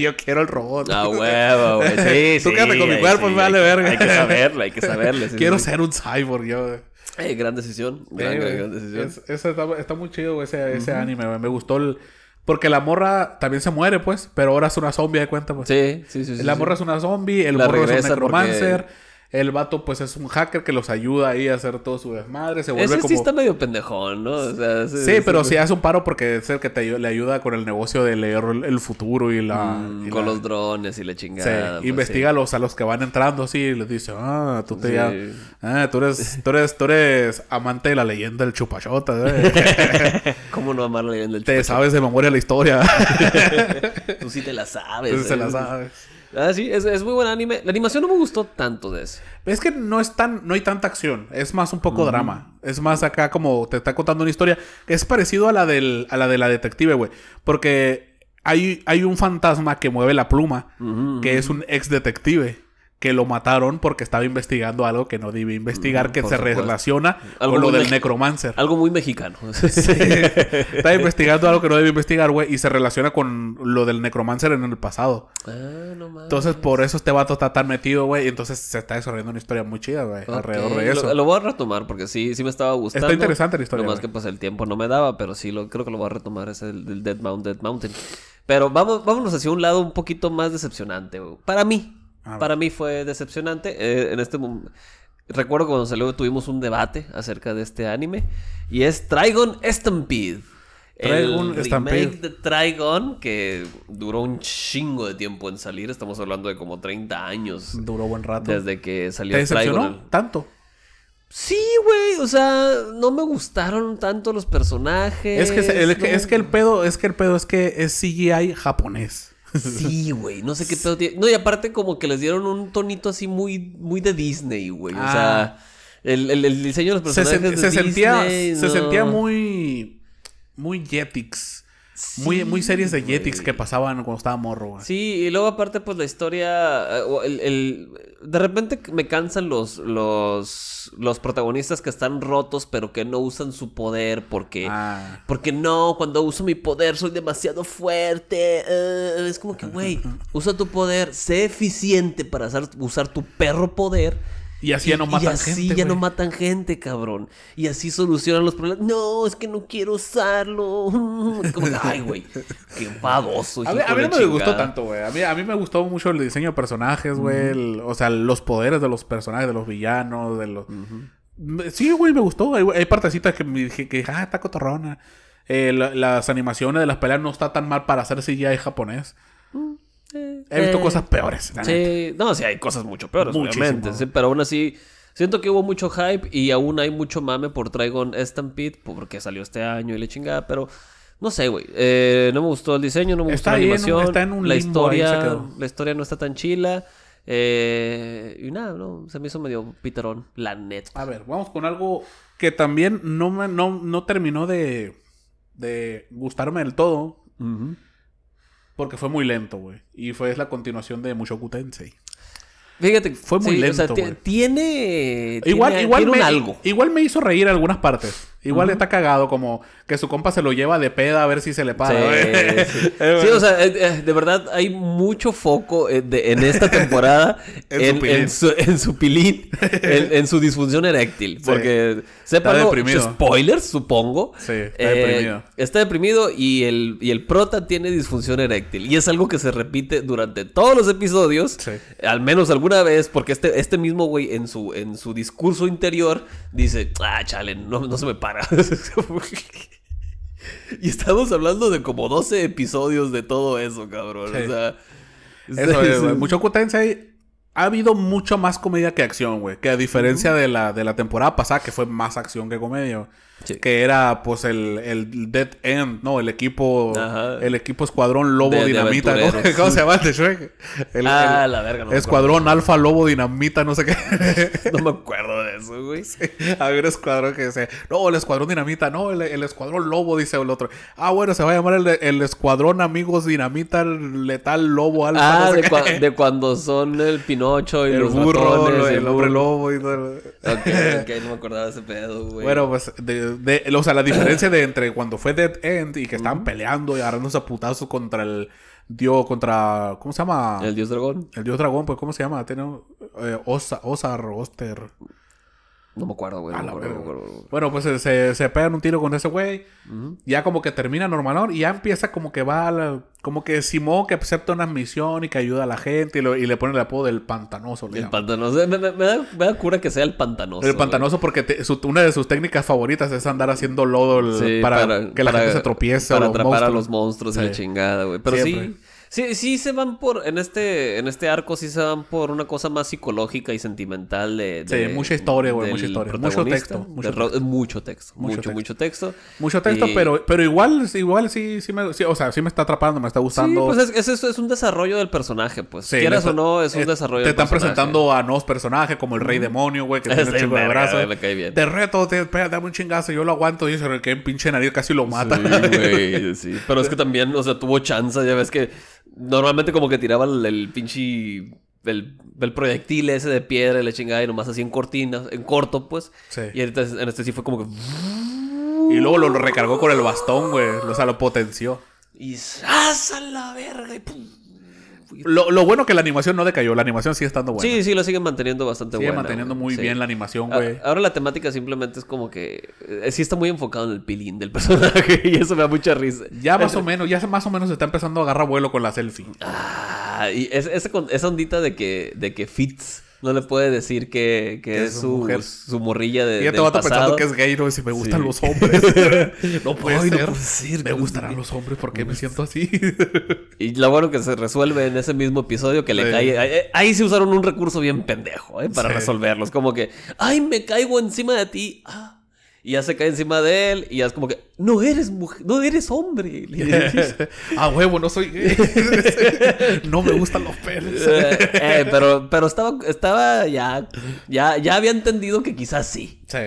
yo quiero el robot. Ah, huevo, Sí, Tú sí, quédate con mi cuerpo, Me vale verga. Hay que saberlo, hay que saberlo. quiero ser un cyborg yo, Eh, gran decisión. Gran, está, muy chido ese, anime, Me gustó el... Porque la morra también se muere, pues. Pero ahora es una zombie de cuenta, pues. Sí, sí, sí. La morra es una zombie, el morro es un necromancer. El vato, pues, es un hacker que los ayuda ahí a hacer todo su desmadre. Se vuelve Ese sí está medio pendejón, ¿no? sí, pero si hace un paro porque es el que te le ayuda con el negocio de leer el futuro y la... Mm, con los drones y la chingada. Pues investiga los, a los que van entrando así y les dice... Ah, tú te Ah, tú eres, tú, eres, tú eres amante de la leyenda del chupachota. ¿eh? ¿Cómo no amar la leyenda del chupachota? Te sabes de memoria la historia. tú sí te la sabes. Tú sí te la eh. sabes. Ah, sí, es, muy buen anime. La animación no me gustó tanto de ese. Es que no es tan, no hay tanta acción. Es más un poco mm. drama. Es más acá como te está contando una historia. Que es parecido a la la de la detective, güey. Porque hay, hay un fantasma que mueve la pluma, que es un ex detective que lo mataron porque estaba investigando algo que no debe investigar, mm, que se relaciona con lo del necromancer. Algo muy mexicano. sí. Estaba investigando algo que no debe investigar, güey, y se relaciona con lo del necromancer en el pasado. Ah, no mames. Entonces, por eso este vato está tan metido, güey, y entonces se está desarrollando una historia muy chida, güey, alrededor de eso. Lo, voy a retomar porque sí, sí me estaba gustando. Está interesante la historia. más que pues el tiempo no me daba, pero sí, lo, creo que lo voy a retomar, es el, Dead Mountain, Dead Mountain. Pero vamos, vámonos hacia un lado un poquito más decepcionante, güey. Para mí, Ah, Para mí fue decepcionante. Eh, en este Recuerdo cuando salió tuvimos un debate acerca de este anime. Y es Trigon Stampede. Trigon remake Stampede. que duró un chingo de tiempo en salir. Estamos hablando de como 30 años. Duró buen rato. Desde que salió ¿Te decepcionó ¿Tanto? Sí, güey, o sea, no me gustaron tanto los personajes. Es que, es que el pedo, es que el pedo es que es CGI japonés. Sí, güey, no sé qué pedo tiene. No, y aparte como que les dieron un tonito así muy, muy de Disney, güey. O ah. sea, el, el, diseño de los personajes se, de Disney, Sentía, Se sentía muy... Muy Jetix muy, muy series de Jetix que pasaban cuando estaba morro, Sí, y luego aparte, pues la historia. Eh, el, el, de repente me cansan los, los, los protagonistas que están rotos, pero que no usan su poder porque. Ah. Porque no, cuando uso mi poder soy demasiado fuerte. Eh, es como que, güey, usa tu poder, sé eficiente para usar, usar tu perro poder y así ya no matan y así ya no matan gente, cabrón. Y así solucionan los problemas. No, es que no quiero usarlo. Como, ay, güey. Qué padoso A, mí, no me gustó tanto, güey. A mí, me gustó mucho el diseño de personajes, güey. o sea, los poderes de los personajes, de los villanos, de los. Mm, sí, güey, me gustó. Hay, partecitas que me dije que, ah, está cotorrona. Eh, las animaciones de las peleas no está tan mal para hacer es japonés. Mm. He visto eh, cosas peores. Sí, no, sí, hay cosas mucho peores, obviamente. pero aún así, siento que hubo mucho hype y aún hay mucho mame por Dragon Stampede porque salió este año y le chingada, pero. No sé, güey. Eh, no me gustó el diseño, no me gustó la animación. la historia, la historia no está tan chila. Eh, y nada, no, se me hizo medio piterón, la neta. A ver, vamos con algo que también no, no, no terminó de, gustarme del todo. Porque fue muy lento, güey. Y fue la continuación de mucho Tensei. Fíjate, fue muy lento. O sea, tiene, igual, me, algo. Igual me hizo reír algunas partes. Igual está cagado, como que su compa se lo lleva de peda a ver si se le para. Sí, o sea, eh, eh, de verdad hay mucho foco eh, en, esta temporada en, su, en su pilín, en, su disfunción eréctil. Porque, sépalo. spoilers, supongo. Sí, está deprimido. Está deprimido y el, y el prota tiene disfunción eréctil. Y es algo que se repite durante todos los episodios, al menos alguna vez, porque este, este mismo güey en su, en su discurso interior dice, ah, chale, no, no se me para y estamos hablando de como 12 episodios de todo eso, cabrón. O sea. Eso, es, ha habido mucho más comedia que acción, güey. Que a diferencia de, la, de la temporada pasada, que fue más acción que comedia. Que era pues el, el, Dead End, ¿no? El equipo, el equipo Escuadrón Lobo Dinamita, ¿no? ¿Cómo se llama el de Shrek? ah, la verga, no Escuadrón Alfa Lobo Dinamita, no sé qué. no me acuerdo de eso, güey. Había un escuadrón que dice... no, el Escuadrón Dinamita, no, el, el Escuadrón Lobo, dice el otro. Ah, bueno, se va a llamar el, el Escuadrón Amigos Dinamita Letal Lobo Alfa. Ah, no sé de, de, cuando son el Pinocho y el los burro, el, hombre lobo y todo. Ok, no me acordaba de ese pedo, güey. Bueno, pues de, de, o sea, la diferencia de entre cuando fue Dead End y que estaban peleando y agarrando a putazo contra el dios, contra. ¿Cómo se llama? El dios dragón. El dios dragón, pues, ¿cómo se llama? Tiene. Eh, Osar, Oster. No me acuerdo, güey. bueno, pues eh, se, pegan un tiro con ese güey. Ya como que termina normalón y ya empieza como que va Como que Simón que acepta una misión y que ayuda a la gente y, le pone el apodo del pantanoso. El pantanoso. Me, da, cura que sea el pantanoso. El pantanoso porque una de sus técnicas favoritas es andar haciendo lodo para, que la gente se tropiece. Para atrapar a los monstruos y la chingada, güey. Pero sí... Sí, sí se van por, en este, en este arco sí se van por una cosa más psicológica y sentimental de... sí, mucha historia, güey, mucha historia. Mucho texto mucho, texto. mucho texto. mucho, texto. Mucho, texto. pero, pero igual, igual sí, sí me, o sea, sí me está atrapando, me está gustando. Sí, pues es, un desarrollo del personaje, pues. si Quieras o no, es un eh, desarrollo te están presentando a nuevos personajes como el Rey Demonio, güey, que tiene el chingo de bien. Te reto, te, espera, dame un chingazo, yo lo aguanto y se que pinche nariz casi lo mata. güey, Pero es que también, o sea, tuvo chance, ya ves que normalmente como que tiraba el, pinche... El, proyectil ese de piedra y la chingada y nomás así en cortinas, en corto, pues. Sí. Y ahorita en este sí fue como que... Y luego lo, recargó con el bastón, güey. O sea, lo potenció. Y ¡zas a la verga! Y ¡pum! Lo, lo, bueno que la animación no decayó, la animación sigue estando buena. Sí, sí, lo siguen manteniendo bastante buena. Sigue manteniendo muy bien la animación, güey. Ahora la temática simplemente es como que eh, sí está muy enfocado en el pilín del personaje y eso me da mucha risa. Ya más este o menos, ya más o menos está empezando a agarrar vuelo con la selfie. Ah, y esa, esa ondita de que, de que fits no le puede decir que, es, su, morrilla de. ya te va pensando que es gay, ¿no? Si me gustan los hombres. no puede decir, me gustarán los hombres porque me pues. siento así. y lo bueno que se resuelve en ese mismo episodio que le cae. Ahí, se usaron un recurso bien pendejo, ¿eh? Para resolverlos. Como que. ¡Ay, me caigo encima de ti! ¡Ah! Y ya se cae encima de él y ya es como que, no eres mujer, no eres hombre. ah, huevo, no soy no me gustan los pelos. Eh, pero, pero estaba, estaba ya, ya, había entendido que quizás sí. Sí.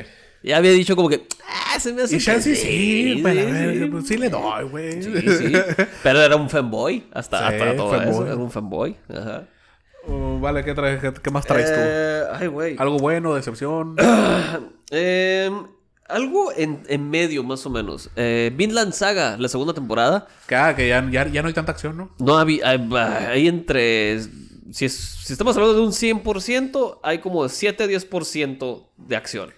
Ya había dicho como que, ah, se me hace. Y ya sí, sí, pues, pues, sí, le doy, güey. Sí, sí. Pero era un fanboy, hasta, hasta todo eso. Era un fanboy. Ajá. Uh, vale, ¿qué, traes, qué, más traes eh, Ay, güey. ¿Algo bueno? ¿Decepción? eh, algo en, en, medio, más o menos. Eh, Vinland Saga, la segunda temporada. Claro, que ah, ya, no hay tanta acción, ¿no? No, hay, entre... Si, estamos hablando de un 100%, hay como 7-10% de acción.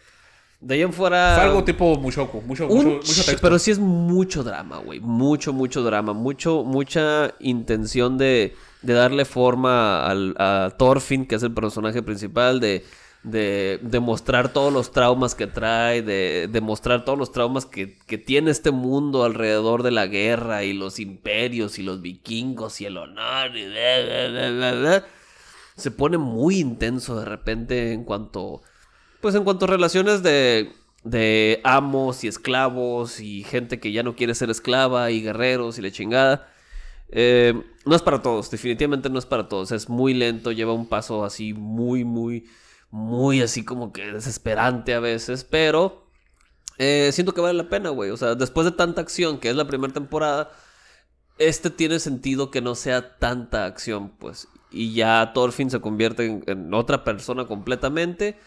De ahí en fuera... Fue algo tipo mucho, mucho, mucho Pero sí es mucho drama, güey. Mucho, mucho drama. Mucho, mucha intención de, de darle forma al, a Thorfinn, que es el personaje principal, de de, demostrar mostrar todos los traumas que trae, de, demostrar todos los traumas que, tiene este mundo alrededor de la guerra y los imperios y los vikingos y el honor se pone muy intenso de repente en cuanto, pues en cuanto a relaciones de, de amos y esclavos y gente que ya no quiere ser esclava y guerreros y la chingada. Eh, no es para todos, definitivamente no es para todos. Es muy lento, lleva un paso así muy, muy muy así como que desesperante a veces, pero eh, siento que vale la pena, güey. O sea, después de tanta acción, que es la primera temporada, este tiene sentido que no sea tanta acción, pues. Y ya Thorfinn se convierte en, otra persona completamente.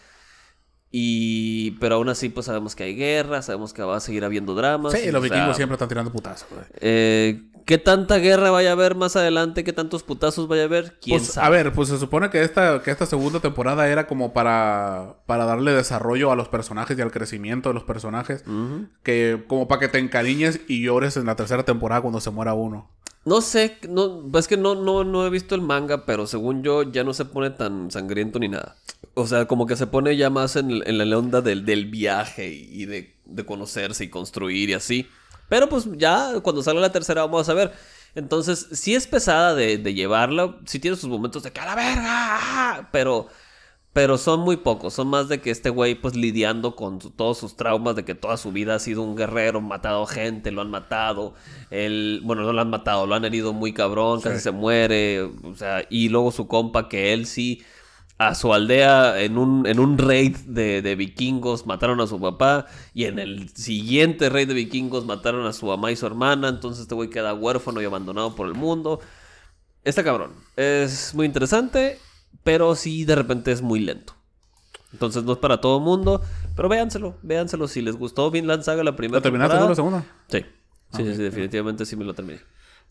Y, pero aún así, pues sabemos que hay guerra, sabemos que va a seguir habiendo dramas. Sí, y los siempre están tirando putazos. Eh, ¿Qué tanta guerra vaya a haber más adelante? ¿Qué tantos putazos vaya a haber? ¿Quién pues, sabe? A ver, pues se supone que esta, que esta segunda temporada era como para, para darle desarrollo a los personajes y al crecimiento de los personajes. Que como para que te encariñes y llores en la tercera temporada cuando se muera uno. No sé, no, es que no, no, no he visto el manga, pero según yo ya no se pone tan sangriento ni nada. O sea, como que se pone ya más en, la onda del, del viaje y de, de conocerse y construir y así. Pero pues ya cuando salga la tercera vamos a ver. Entonces, sí es pesada de, llevarla. Sí tiene sus momentos de que a la verga. Ah", pero, pero son muy pocos. Son más de que este güey, pues lidiando con todos sus traumas, de que toda su vida ha sido un guerrero, matado gente, lo han matado. el bueno, no lo han matado, lo han herido muy cabrón, casi se muere. O sea, y luego su compa, que él sí a su aldea en un, en un raid de, vikingos, mataron a su papá. Y en el siguiente raid de vikingos mataron a su mamá y su hermana. Entonces este güey queda huérfano y abandonado por el mundo. Está cabrón. Es muy interesante, pero sí de repente es muy lento. Entonces no es para todo el mundo, pero véanselo, véanselo. Si les gustó Vinland Saga la primera ¿La terminaste la segunda? Sí, sí, ah, definitivamente sí me lo terminé.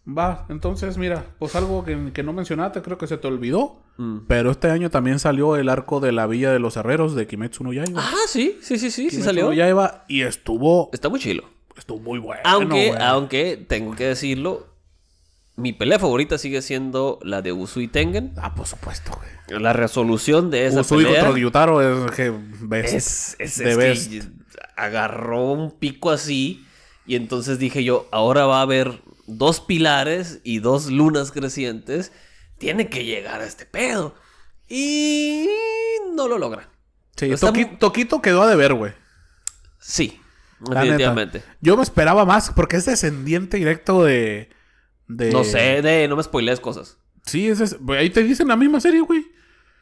Va, entonces mira, pues algo que, que no mencionaste, creo que se te olvidó Mm. Pero este año también salió el arco de la Villa de los Herreros de Kimetsu no Yaiba. Ah, sí, sí, sí, sí, salió. No y estuvo. Está muy chilo. Estuvo muy bueno. Aunque, aunque tengo que decirlo, mi pelea favorita sigue siendo la de Usui Tengen. Ah, por supuesto, güey. La resolución de esa pelea... Usui contra Gyutaro es que... Best. Es, es, agarró un pico así y entonces dije yo, ahora va a haber dos pilares y dos lunas crecientes tiene que llegar a este pedo. Y no lo logra. Sí, Toquito quedó a deber, güey. Sí, definitivamente. Yo me esperaba más porque es descendiente directo de, de... No sé, de... No me spoilees cosas. Sí, ahí te dicen la misma serie, güey.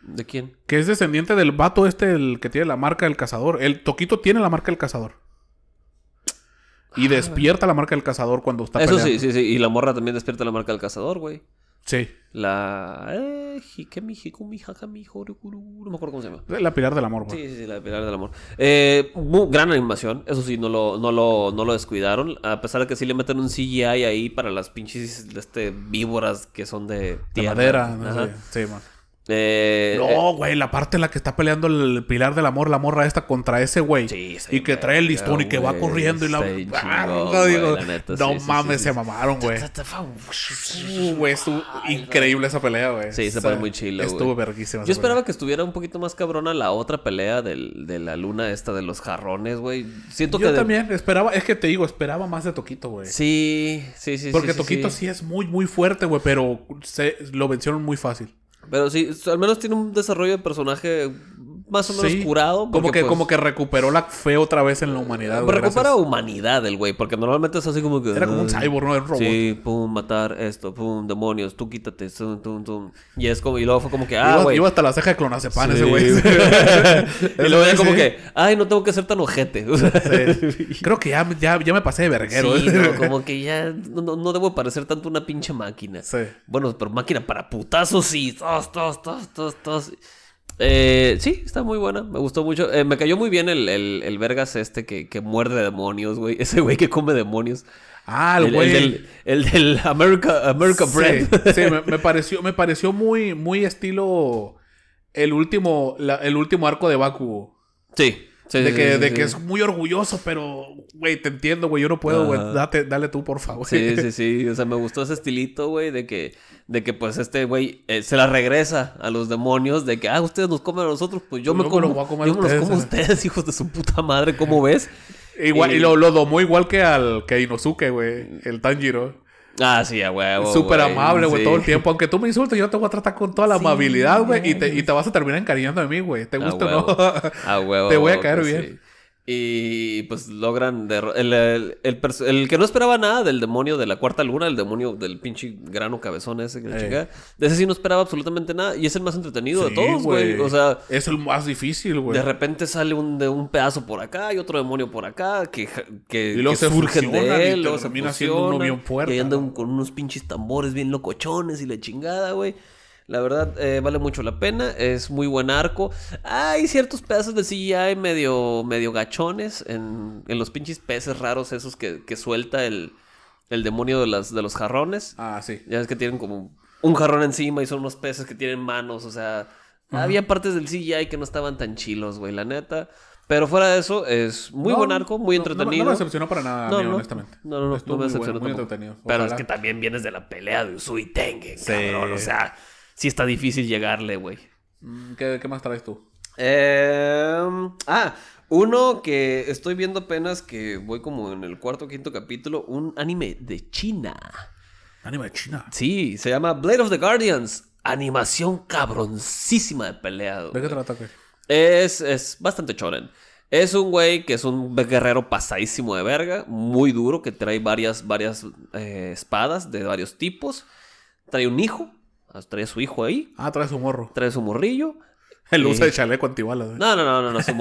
¿De quién? Que es descendiente del vato este, el que tiene la marca del cazador. El Toquito tiene la marca del cazador. Y ah. despierta la marca del cazador cuando está Eso sí, sí, sí. Y la morra también despierta la marca del cazador, güey. Sí. La. Eh, hikumi, mi horukuru, no me acuerdo cómo se llama. La Pilar del Amor, Sí, Sí, sí, la Pilar del Amor. Eh, gran animación, eso sí, no lo, no, lo, no lo descuidaron. A pesar de que sí le meten un CGI ahí para las pinches este, víboras que son de tierra. madera, no Sí, man. Eh, no, eh, güey, la parte en la que está peleando el pilar del amor, la morra esta contra ese güey. Sí, y que trae el listón y que va corriendo y la. no mames, se mamaron, güey. increíble esa pelea, güey. Sí, se pone muy chilo. Estuvo verguísima. Yo esperaba que estuviera un poquito más cabrona la otra pelea de la luna esta de los jarrones, güey. Siento Yo que. también esperaba, es que te digo, esperaba más de Toquito, güey. Sí, sí, sí. Porque Toquito sí, es muy, muy fuerte, güey, pero lo vencieron muy fácil. Pero sí, al menos tiene un desarrollo de personaje más o menos curado. Como que, pues, como que recuperó la fe otra vez en la humanidad. recupera humanidad el güey, porque normalmente es así como que. Era como un cyborg, ¿no? Era un robot. Sí, pum, matar esto, pum, demonios, tú quítate, Y es como, y luego fue como que, ah, iba, hasta la ceja de clonacepan ese güey. y luego era como que, ay, no tengo que ser tan ojete. Creo que ya, ya, ya, me pasé de verguero. Sí, como que ya no, no, debo parecer tanto una pinche máquina. Sí. Bueno, pero máquina para putazos sí. Tos, tos, tos, tos, tos. Eh, sí, está muy buena. Me gustó mucho. Eh, me cayó muy bien el, el, vergas este que, muerde demonios, güey. Ese güey que come demonios. Ah, el, güey. Del, el, del, America, America sí, Bread. Sí, me, pareció, me pareció muy, muy estilo el último, el último arco de Baku. Sí, de que, es muy orgulloso, pero, güey, te entiendo, güey, yo no puedo, güey, dale tú, por favor. Sí, sí, sí, o sea, me gustó ese estilito, güey, de que, de que, pues, este, güey, eh, se la regresa a los demonios, de que, ah, ustedes nos comen a nosotros, pues yo, pues me como, yo me los como a ustedes, hijos de su puta madre, ¿cómo ves? Igual, y, eh, lo, lo, domó igual que al que Inosuke, güey, el Tanjiro. Ah, sí, a huevo. Súper amable, güey, todo el tiempo. Aunque tú me insultes, yo te voy a tratar con toda la amabilidad, güey. Y te, y te, vas a terminar encariñando de mí, güey. ¿Te gusta o no? a huevo. te voy a caer pues bien. Y pues logran. El, el, que no esperaba nada del demonio de la cuarta luna, el demonio del pinche grano cabezón ese que eh. le chica. De ese sí no esperaba absolutamente nada. Y es el más entretenido de todos, güey. O sea. Es el más difícil, güey. De repente sale un, de un pedazo por acá y otro demonio por acá. Que, que, de él. Y luego termina fuerte. con unos pinches tambores bien locochones y la chingada, güey. La verdad, eh, vale mucho la pena. Es muy buen arco. Hay ciertos pedazos de CGI medio, medio gachones en, en los pinches peces raros esos que, que suelta el, el, demonio de, las, de los jarrones. Ah, sí. Ya es que tienen como un jarrón encima y son unos peces que tienen manos. O sea, había partes del CGI que no estaban tan chilos, güey, la neta. Pero fuera de eso, es muy buen arco, muy entretenido. No, me decepcionó para nada, honestamente. No, no, no, me Muy entretenido. Pero es que también vienes de la pelea de Usui Tengen, cabrón. O sea, sí está difícil llegarle, güey. Mm, ¿Qué, más traes tú? Em, ah, uno que estoy viendo apenas que voy como en el cuarto o quinto capítulo, un anime de China. Anime de China. Sí, se llama Blade of the Guardians. Animación cabroncísima de peleado. ¿De qué trata, Es, es bastante choren. Es un güey que es un guerrero pasadísimo de verga, muy duro, que trae varias, varias eh, espadas de varios tipos. Trae un hijo Trae su hijo ahí. Ah, trae su morro. Trae su morrillo. El usa de chaleco antibalas. No, no, no, no, Su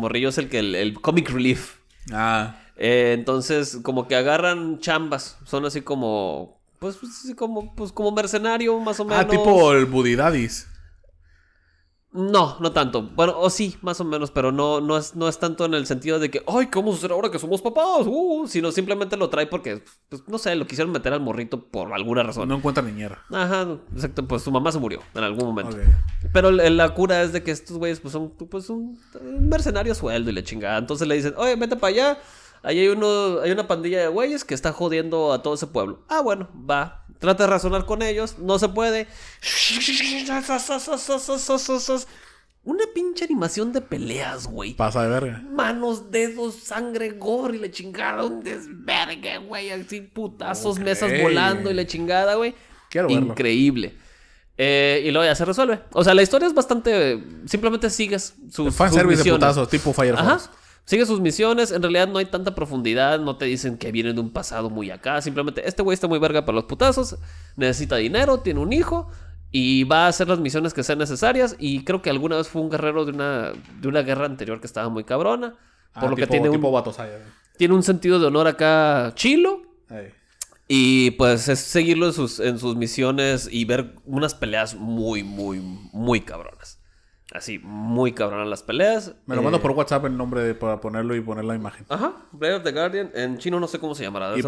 morrillo, es el que el, el comic relief. Ah. Eh, entonces, como que agarran chambas. Son así como. Pues, pues como, pues como mercenario, más o ah, menos. Ah, tipo el Budidadis. No, no tanto. Bueno, o sí, más o menos, pero no, no, es, no es tanto en el sentido de que, ay, ¿cómo hacer ahora que somos papás? Uh, sino simplemente lo trae porque, pues, no sé, lo quisieron meter al morrito por alguna razón. No encuentra niñera. Ajá, exacto, pues su mamá se murió en algún momento. Pero la cura es de que estos güeyes, pues, son pues, un mercenario sueldo y le chingada. Entonces le dicen, oye, vete para allá. Ahí hay, uno, hay una pandilla de güeyes que está jodiendo a todo ese pueblo. Ah, bueno, va Trata de razonar con ellos, no se puede. Una pinche animación de peleas, güey. Pasa de verga. Manos, dedos, sangre, gorro y la chingada. Un desvergue, güey. Así putazos, mesas volando y la chingada, güey. Quiero Increíble. Eh, y luego ya se resuelve. O sea, la historia es bastante. Simplemente sigues su. Fan service de putazos, tipo Firefox. Sigue sus misiones, en realidad no hay tanta profundidad, no te dicen que vienen de un pasado muy acá, simplemente este güey está muy verga para los putazos, necesita dinero, tiene un hijo y va a hacer las misiones que sean necesarias y creo que alguna vez fue un guerrero de una, de una guerra anterior que estaba muy cabrona, ah, por lo que tiene un, tiene un sentido de honor acá chilo. Y pues es seguirlo en sus, en sus misiones y ver unas peleas muy, muy, muy cabronas. Así, muy cabrón las peleas. Me lo mando eh, por WhatsApp el nombre para ponerlo y poner la imagen. Ajá, Blade of the Guardian. En chino no sé cómo se llamará. Y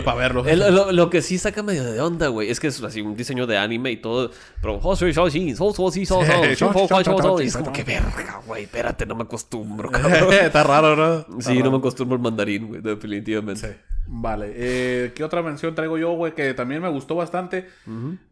para verlo. lo, lo, que sí saca medio de onda, güey, es que es así un diseño de anime y todo. Pero. es como que verga, güey. Espérate, no me acostumbro, Está raro, ¿no? Sí, no me acostumbro al mandarín, güey, definitivamente. Sí. Vale, eh, ¿qué otra mención traigo yo, güey? Que también me gustó bastante.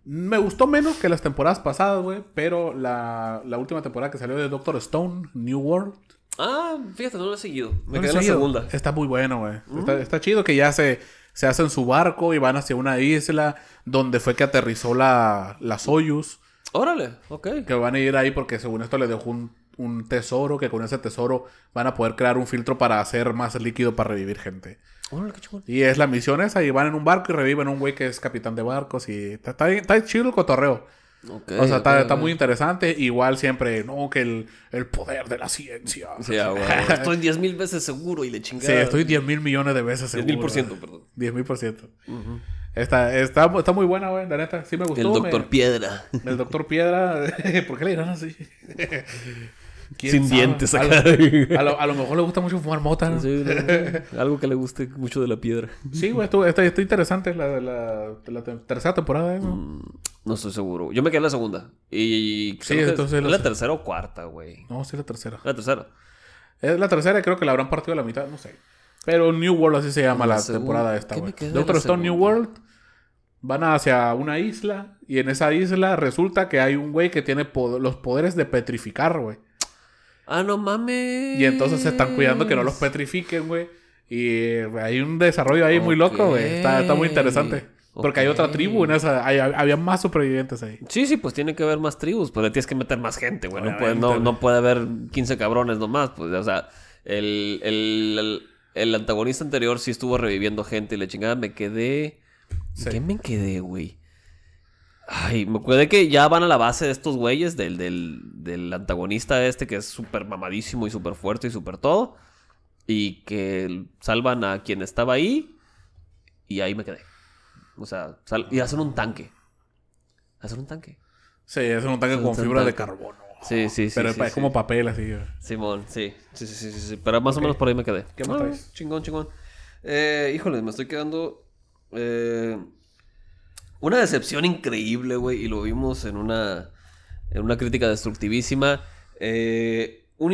Me gustó menos que las temporadas pasadas, güey, pero la, última temporada que salió de Doctor Stone, New World. Ah, fíjate, no lo he seguido. Me quedé en la segunda. Está muy bueno, güey. está, chido que ya se, se hacen su barco y van hacia una isla donde fue que aterrizó la, Soyuz. Órale, ok. Que van a ir ahí porque según esto le dejó un tesoro que con ese tesoro van a poder crear un filtro para hacer más líquido para revivir gente. Y es la misión esa, y van en un barco y reviven a un güey que es capitán de barcos y está, está, chido el cotorreo. o sea, está, está, muy interesante. Igual siempre, no, que el, el poder de la ciencia. Sí, ah, estoy 10 mil veces seguro y le chingada. Sí, estoy 10 mil millones de veces seguro. 10 mil por ciento, perdón. 10 mil por ciento. está, está, está, muy buena, güey, la neta. Sí me gustó. El doctor Piedra. El doctor Piedra. ¿Por qué le dirán así? sin dientes A lo, mejor le gusta mucho fumar mota. algo que le guste mucho de la piedra. Sí, güey, está, interesante la, la, tercera temporada. ¿no? ¿eh? Mm, no estoy seguro. Yo me quedé en la segunda. Y sí, es la, tercera o cuarta, güey. No, sí, la tercera. La tercera. Es eh, la tercera creo que la habrán partido a la mitad, no sé. Pero New World así se llama la, temporada esta, güey. otro Stone New World van hacia una isla y en esa isla resulta que hay un güey que tiene los poderes de petrificar, güey. Ah, no mames. Y entonces se están cuidando que no los petrifiquen, güey. Y hay un desarrollo ahí muy loco, güey. Está, muy interesante. Porque hay otra tribu había más supervivientes ahí. Sí, sí, pues tiene que haber más tribus. Pues tienes que meter más gente, güey. No puede, haber 15 cabrones nomás. Pues, o sea, el, antagonista anterior sí estuvo reviviendo gente y la chingada me quedé. ¿Qué me quedé, güey? Ay, me acuerdo que ya van a la base de estos güeyes, del, antagonista este que es súper mamadísimo y súper fuerte y súper todo. Y que salvan a quien estaba ahí. Y ahí me quedé. O sea, y hacen un tanque. Hacen un tanque. Sí, hacen un tanque con fibra de carbono. Sí, sí, sí. Pero es como papel así. Simón, sí. Sí, sí, sí, Pero más o menos por ahí me quedé. ¿Qué más ah, Chingón, chingón. Eh, híjole, me estoy quedando. Eh, una decepción increíble, güey, y lo vimos en una, en una crítica destructivísima. Eh, un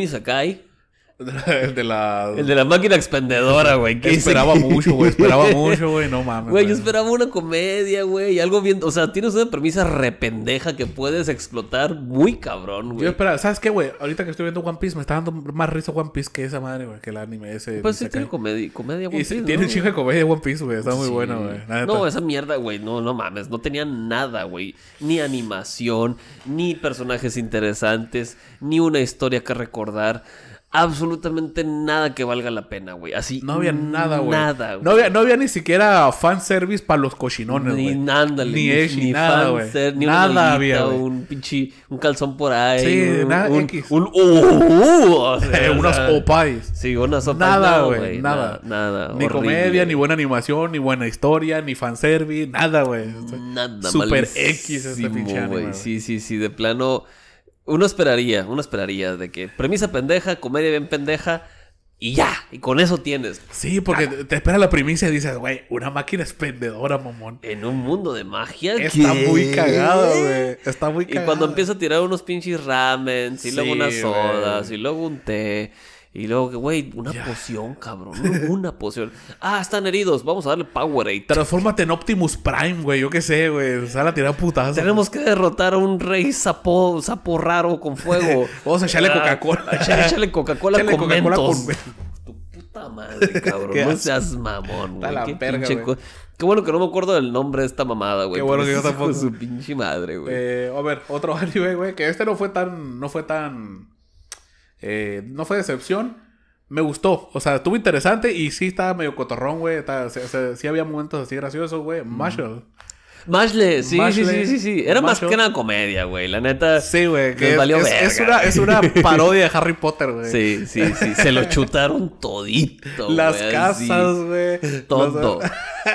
el de la... El de la máquina expendedora, güey. que Esperaba mucho, güey. Esperaba mucho, güey. No mames. Güey, yo esperaba una comedia, güey. Algo bien... O sea, tienes una premisa rependeja que puedes explotar muy cabrón, güey. Yo esperaba... ¿Sabes qué, güey? Ahorita que estoy viendo One Piece me está dando más risa One Piece que esa madre, güey. Que el anime ese... Pues sí tiene comedia, comedia One Piece, y sí, Tiene chingo de comedia One Piece, güey. Está muy bueno, güey. No, esa mierda, güey. No, no mames. No tenía nada, güey. Ni animación, ni personajes interesantes, ni una historia que recordar absolutamente nada que valga la pena, güey. Así. No había nada, güey. Nada, güey. No había, ni siquiera fanservice para los cochinones, güey. Ni, nada, ni, ni, ni, nada, güey. Ni nada había. Un pinche. Un calzón por ahí. Sí, nada. Un, un, uh, uh, unas opais. Sí, unas opais. Nada, güey. nada. Nada. Ni comedia, ni buena animación, ni buena historia, ni fanservice. Nada, güey. Nada, Super X este pinche güey. Sí, sí, sí. De plano. Uno esperaría, uno esperaría de que premisa pendeja, comedia bien pendeja, y ya, y con eso tienes. Sí, porque te espera la premisa y dices, güey, una máquina expendedora, mamón. En un mundo de magia. Está muy cagado, güey. Está muy cagado. Y cuando empieza a tirar unos pinches ramen y luego unas sodas, y luego un té. Y luego, güey, una poción, cabrón. Una poción. Ah, están heridos. Vamos a darle Power Powerade. Transfórmate en Optimus Prime, güey. Yo qué sé, güey. va a tirar putazo. Tenemos que derrotar a un rey sapo, sapo raro con fuego. Vamos a echarle ah, Coca-Cola. Echarle Coca-Cola con Coca mentos. Con... tu puta madre, cabrón. no seas mamón, güey. Qué Qué bueno que no me acuerdo del nombre de esta mamada, güey. Qué bueno que yo tampoco. Su pinche madre, güey. Eh, a ver, otro anime, güey. Que este no fue tan... No fue tan eh, no fue decepción. Me gustó. O sea, estuvo interesante y sí estaba medio cotorrón, güey. sí había momentos así graciosos, güey. Marshall. Mashle, sí, sí, sí, sí, sí. Era más que una comedia, güey. La neta. Sí, güey. Que es, valió es, una, es, una, parodia de Harry Potter, güey. Sí, sí, sí. Se lo chutaron todito. Las casas, güey. Tonto.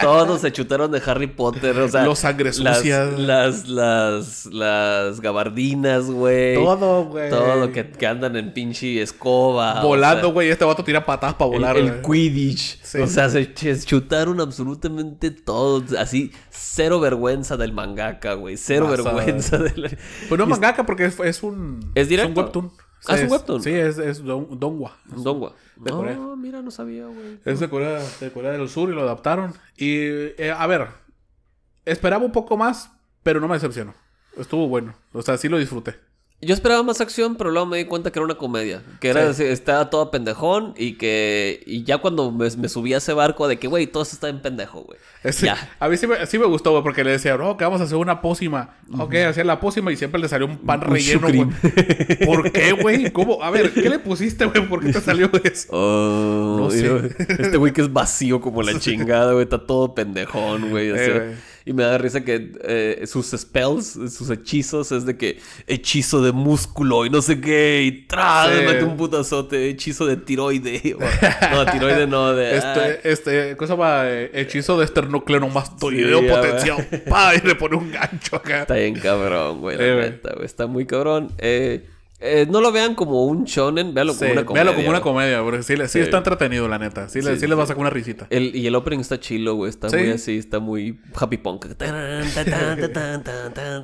Todos se chutaron de Harry Potter, o sea. Los sangres sucias. Las, las, las, gabardinas, güey. Todo, güey. Todo que, que andan en pinche escoba. Volando, güey. este vato tira patadas para volar. El, Quidditch. O sea, se, chutaron absolutamente todos. Así, cero vergüenza del mangaka, güey. Cero vergüenza del. Pues no mangaka porque es, un. Es Es un webtoon. Sí, ah, es webtoon. Sí, es, es Dongwa. Dongwa. De no, ah, mira, no sabía, güey. Es de Corea, de Corea del Sur y lo adaptaron. Y, eh, a ver, esperaba un poco más, pero no me decepcionó. Estuvo bueno. O sea, sí lo disfruté. Yo esperaba más acción, pero luego me di cuenta que era una comedia. Que era, sí. estaba todo pendejón y que... Y ya cuando me, subí a ese barco de que, güey, todo eso está en pendejo, güey. a mí sí me, gustó, güey, porque le decía, no, que vamos a hacer una pócima. Ok, hacía la pócima y siempre le salió un pan relleno, güey. ¿Por qué, güey? ¿Cómo? A ver, ¿qué le pusiste, güey? ¿Por qué te salió eso? Oh, Este güey que es vacío como la chingada, güey. Está todo pendejón, güey. Y me da risa que eh, sus spells, sus hechizos, es de que hechizo de músculo y no sé qué, y tras, mete un putazote, hechizo de tiroide. no, tiroide no, de. Este, este, ¿cómo se llama? Eh, hechizo de esternocleonomastoideo sí, potencial. y le pone un gancho acá. Está bien cabrón, güey, eh, neta, güey. Está muy cabrón. Eh. Eh, no lo vean como un shonen, véanlo como una comedia. como una comedia, porque sí, está entretenido, la neta. Sí, les va a sacar una risita. y el opening está chilo, güey. Está muy así, está muy happy punk.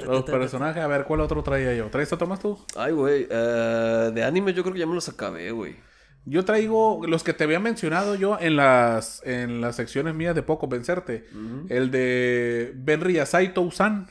Los personajes, a ver, ¿cuál otro traía yo? ¿Traes otro más tú? Ay, güey. Eh, de anime yo creo que ya me los acabé, güey. Yo traigo los que te había mencionado yo en las, en las secciones mías de Poco Vencerte. El de Benri Asaito Tousan,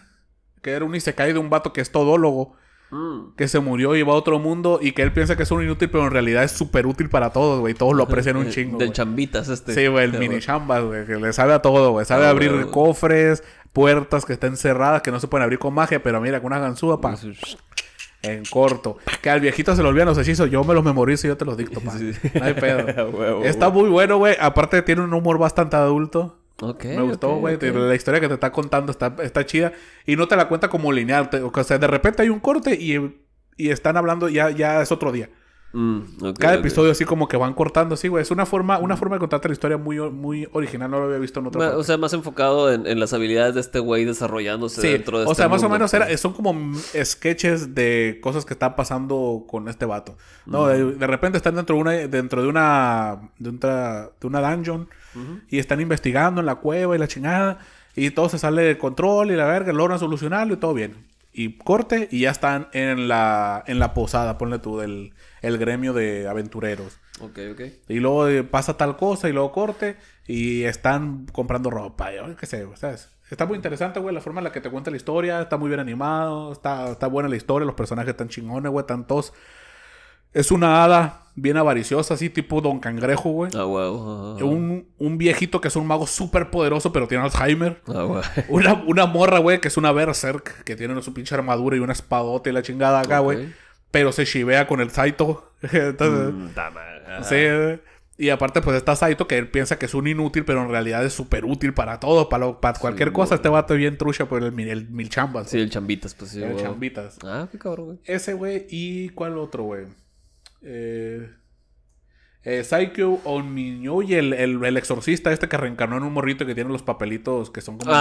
que era un isekai de un vato que es todólogo Mm. Que se murió y va a otro mundo y que él piensa que es un inútil, pero en realidad es súper útil para todos, güey. Todos lo aprecian un eh, chingo. Del chambitas este. Sí, güey, el mini chambas, güey. Que le sabe a todo, güey. Sabe ah, abrir cofres, puertas que estén cerradas, que no se pueden abrir con magia, pero mira, con una ganzúa, pa. En corto. Que al viejito se le olvidan los hechizos. Yo me los memorizo y yo te los dicto, pa. pedo. Está muy bueno, güey. Aparte tiene un humor bastante adulto. Okay, me gustó, güey. La historia que te está contando está, está chida. Y no te la cuenta como lineal. o sea, de repente hay un corte y, y están hablando, ya, ya es otro día. Mm, Cada episodio así como que van cortando Sí, güey. Es una forma, una mm. forma de contarte la historia muy, muy original. No lo había visto en otra. Ma, o sea, más enfocado en, las habilidades de este güey desarrollándose dentro de O este sea, más o menos era, pues. son como sketches de cosas que están pasando con este vato. No, mm. de, repente están dentro de una, dentro de una, de una dungeon y están investigando en la cueva y la chingada. Y todo se sale de control y la verga, logran solucionarlo y todo bien. Y corte y ya están en la, en la posada, ponle tú, del el gremio de aventureros. Ok, ok. Y luego eh, pasa tal cosa y luego corte y están comprando ropa. qué sé, ¿sabes? Está muy interesante, güey, la forma en la que te cuenta la historia. Está muy bien animado. Está, está buena la historia. Los personajes están chingones, güey. Están todos es una hada bien avariciosa, así tipo Don Cangrejo, güey. Ah, un, viejito que es un mago súper poderoso, pero tiene Alzheimer. Ah, una, una, morra, güey, que es una berserk, que tiene su pinche armadura y una espadote y la chingada acá, güey. Pero se chivea con el Saito. Mm, y aparte, pues está Saito, que él piensa que es un inútil, pero en realidad es súper útil para todo, para, cualquier cosa. Este vato bien trucha por el, mil chambas. Sí, el chambitas, pues sí. El chambitas. Ah, qué cabrón, güey. Ese, güey. ¿Y cuál otro, güey? Eh, eh, Psycho el, el, exorcista este que reencarnó en un morrito que tiene los papelitos que son como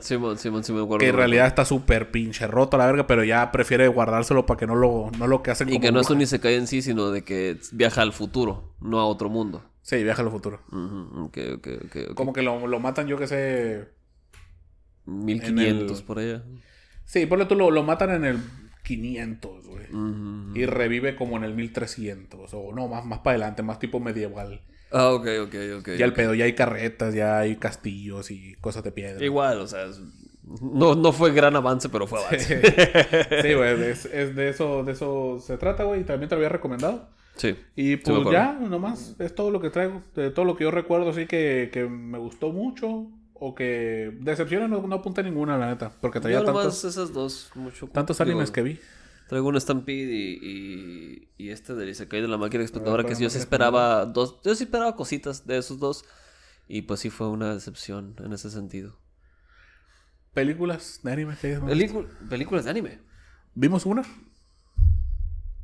Simón, Simón, Que en realidad está súper pinche roto a la verga, pero ya prefiere guardárselo para que no lo, no lo que hacen. Y que no es un se cae en sí, sino de que viaja al futuro, no a otro mundo. Sí, viaja al futuro. como que lo, matan, yo que sé. 1500 por allá. Sí, ponle tú, lo, lo matan en el 500, güey. Y revive como en el 1300, o no, más, más para adelante, más tipo medieval. Ah, ok, ok, ok. Ya el pedo, ya hay carretas, ya hay castillos y cosas de piedra. Igual, o sea, no, fue gran avance, pero fue avance. Sí, güey, es, de eso de eso se trata, güey, y también te lo había recomendado. Sí. Y pues ya, nomás, es todo lo que traigo, de todo lo que yo recuerdo, así que, que me gustó mucho o que Decepciona, no, no apunta ninguna, la neta. Porque traía tantos. esas dos, Tantos animes que vi. Traigo un Stampede y, y, y este del Isekai de la máquina explotadora que yo sí esperaba dos. Yo sí esperaba cositas de esos dos. Y pues sí fue una decepción en ese sentido. Películas de anime Películas de anime. ¿Vimos una?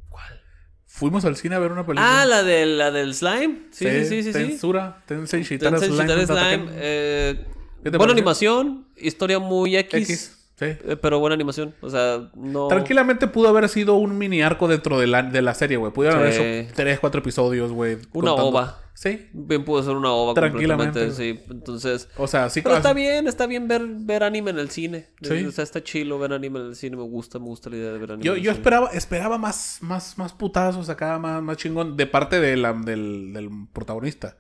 ¿Cuál? Fuimos al cine a ver una película. Ah, la, de, la del slime. Sí, sí, sí, sí. Censura, sí. Tensei Slime. Tensei slime eh, Buena animación, historia muy X. Eh, pero buena animación. O sea, Tranquilamente pudo haber sido un mini arco dentro de la, serie, güey. Pudieron haber hecho tres, cuatro episodios, güey. Una ova. Sí. Bien pudo ser una ova. Tranquilamente. Sí. Entonces. O sea, sí. Pero está bien, está bien ver, ver anime en el cine. O sea, está chido ver anime en el cine. Me gusta, me gusta la idea de ver anime. Yo, esperaba, esperaba más, más, más putazos acá, más, más chingón, de parte de del, protagonista.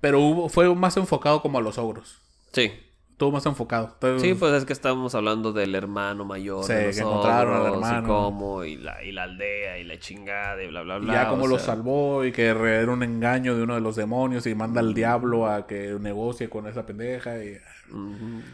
Pero hubo, fue más enfocado como a los ogros. Sí. Todo más enfocado. sí, pues es que estábamos hablando del hermano mayor. Sí, que encontraron al hermano. Y cómo, y la, aldea, y la chingada, y bla, bla, bla. Y ya cómo lo salvó, y que era un engaño de uno de los demonios, y manda al diablo a que negocie con esa pendeja, y...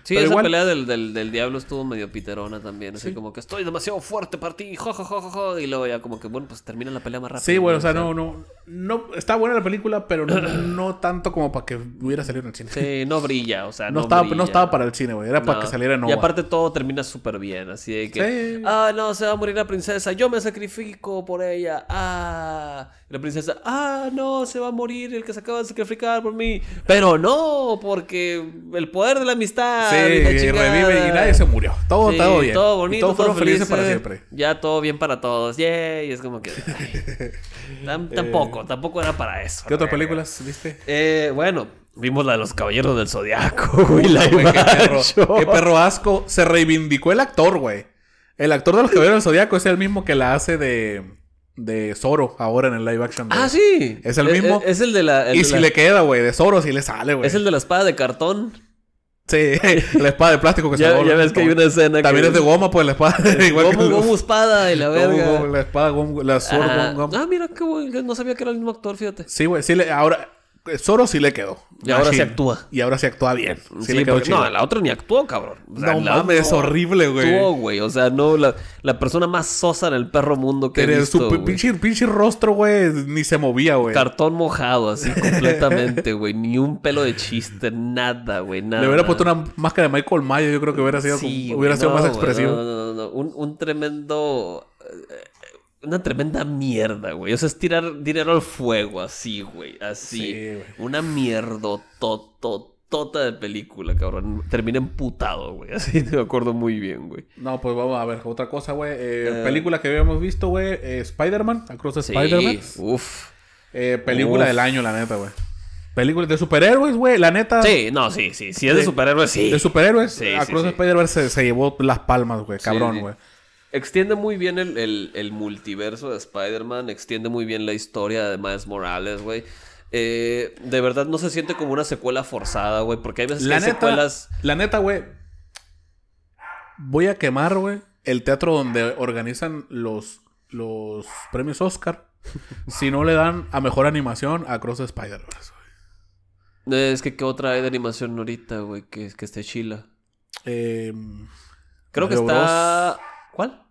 Sí, esa pelea del, del, diablo estuvo medio piterona también. Así como que estoy demasiado fuerte para ti, jo, Y luego ya como que, bueno, pues termina la pelea más rápido. Sí, bueno, o sea, no, no, no. Está buena la película, pero no, tanto como para que hubiera salido en el cine. Sí, no brilla, o sea, no, estaba No estaba para el cine, güey. Era para que saliera en Y aparte todo termina súper bien, así que. Ah, no, se va a morir la princesa, yo me sacrifico por ella. Ah. la princesa, ah, no, se va a morir el que se acaba de sacrificar por mí. Pero no, porque el poder de la amistad. Sí, y revive y nadie se murió. Todo, todo bien. Todo bonito. todos fueron felices, para siempre. Ya todo bien para todos. Yay. es como que. tampoco, eh, tampoco era para eso. ¿Qué otras películas viste? Eh, bueno, Vimos la de los Caballeros del Zodiaco, güey. La de qué, perro, qué perro asco. Se reivindicó el actor, güey. El actor de los Caballeros del Zodiaco es el mismo que la hace de, de Zoro ahora en el live action. Ah, sí. Es el eh, mismo. Es, el de la. y si le queda, güey, de Zoro, si le sale, güey. Es el de la espada de cartón. Sí, la espada de plástico que se ya, ya ves que hay una escena También es de goma, pues, la espada. igual gomu, espada y la verga. la espada, gomu, la sword, goma, Ah, mira, qué bueno. No sabía que era el mismo actor, fíjate. Sí, güey. Sí, le... ahora... Zoro sí le quedó. Y ahora se actúa. Y ahora se actúa bien. Sí, le quedó No, la otra ni actuó, cabrón. no mames, es horrible, güey. Actuó, güey. O sea, no, la, persona más sosa en el perro mundo que Pero he su pinche, rostro, güey, ni se movía, güey. Cartón mojado, así, completamente, güey. Ni un pelo de chiste, nada, güey, nada. Le hubiera puesto una máscara de Michael Myers, yo creo que hubiera sido, hubiera sido más expresivo. no, no, no, un tremendo eh, una tremenda mierda, güey. O sea, es tirar dinero al fuego, así, güey. Así. Una mierda tota de película, cabrón. Termina emputado, güey. Así te acuerdo muy bien, güey. No, pues vamos a ver, otra cosa, güey. Eh, eh. película que habíamos visto, güey. Eh, Spider-Man, Across the Spider-Man. Uf. Eh, película del año, la neta, güey. Película de superhéroes, güey, la neta. Sí, no, sí, sí. Si es de, superhéroes, sí. De superhéroes, sí, Across sí, the Spider-Man se, llevó las palmas, güey, cabrón, güey extiende muy bien el, multiverso de Spider-Man, extiende muy bien la historia de Miles Morales, güey. Eh, de verdad no se siente como una secuela forzada, güey, porque hay veces que secuelas... La neta, güey, voy a quemar, güey, el teatro donde organizan los, los premios Oscar si no le dan a mejor animación a Cross Spider-Verse, eh, es que, ¿qué otra hay de animación ahorita, güey? Que, que esté chila. Em, Creo que está. ¿Cuál?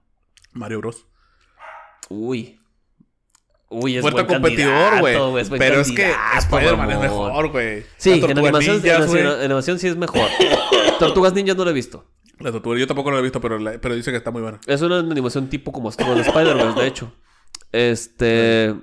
Mario Bros. Uy. Uy, es Fuerte buen competidor, güey. pero es que Spider-Man es mejor, güey. Sí, en animación, sí es mejor. Tortugas Ninja no lo he visto. La tortuga, yo tampoco la he visto, pero, pero dice que está muy buena. Es una animación tipo como Spider-Man, de hecho. Este.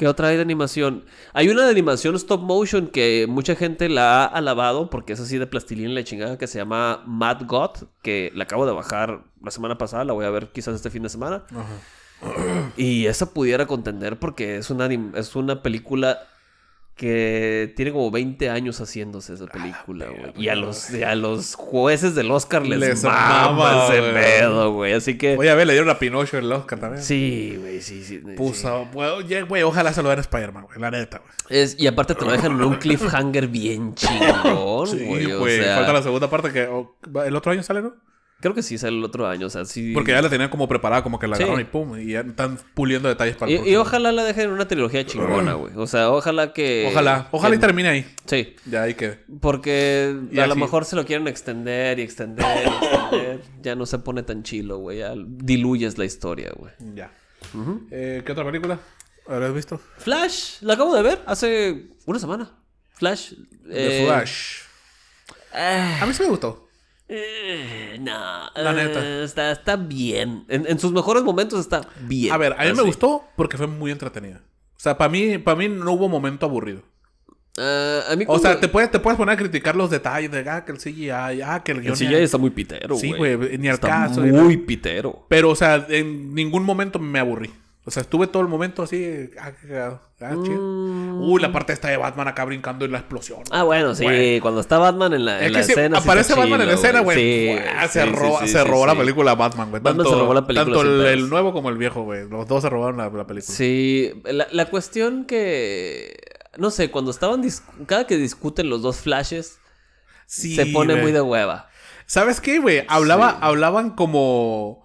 ¿Qué otra hay de animación? Hay una de animación stop motion que mucha gente la ha alabado porque es así de plastilina la chingada que se llama Mad God, que la acabo de bajar la semana pasada, la voy a ver quizás este fin de semana. Y esa pudiera contender porque es una, es una película que tiene como 20 años haciéndose esa película, güey. y a los, a los jueces del Oscar les, les ese pedo, güey. Así que. Oye, a ver, le dieron a Pinocho el Oscar también. Sí, güey, sí, sí. Puso, güey, ojalá se lo den a Spider-Man, güey, la neta, güey. Y aparte te lo dejan en un cliffhanger bien chingón, güey. sí, güey. O sea... Falta la segunda parte que. el otro año sale, ¿no? Creo que sí sale el otro año, o sea, sí... Porque ya la tenían como preparada, como que la agarraron y pum, y ya están puliendo detalles para... Y, y ojalá la dejen en una trilogía chingona, güey. O sea, ojalá que... Ojalá, ojalá y termine ahí. Sí. Ya ahí que... Porque a lo mejor se lo quieren extender y extender ya no se pone tan chilo, güey. diluyes la historia, güey. Ya. Eh, ¿Qué otra película habrás visto? Flash, la acabo de ver hace una semana. Flash. Eh, Flash. Eh. A mí sí me gustó. Eh, no, eh, está, bien. En, sus mejores momentos está bien. A ver, a mí me gustó porque fue muy entretenida. O sea, para mí, para mí no hubo momento aburrido. Eh, o sea, te puedes, te puedes poner a criticar los detalles de que el CGI, ah, que el ah, está muy pitero, Sí, güey, Muy pitero. Pero, o sea, en ningún momento me aburrí. O sea, estuve todo el momento así. Ah, ah, mm. Uy, la parte esta de Batman acá brincando en la explosión. Ah, bueno, sí. Cuando está Batman en la, escena. Aparece Batman en la escena, güey. Ah, se, se robó la película Batman, güey. Batman tanto, se robó la película. Tanto el, nuevo como el viejo, güey. Los dos se robaron la, película. Sí. La, la cuestión que. No sé, cuando estaban. Cada que discuten los dos flashes. se pone muy de hueva. ¿Sabes qué, güey? Hablaba, hablaban como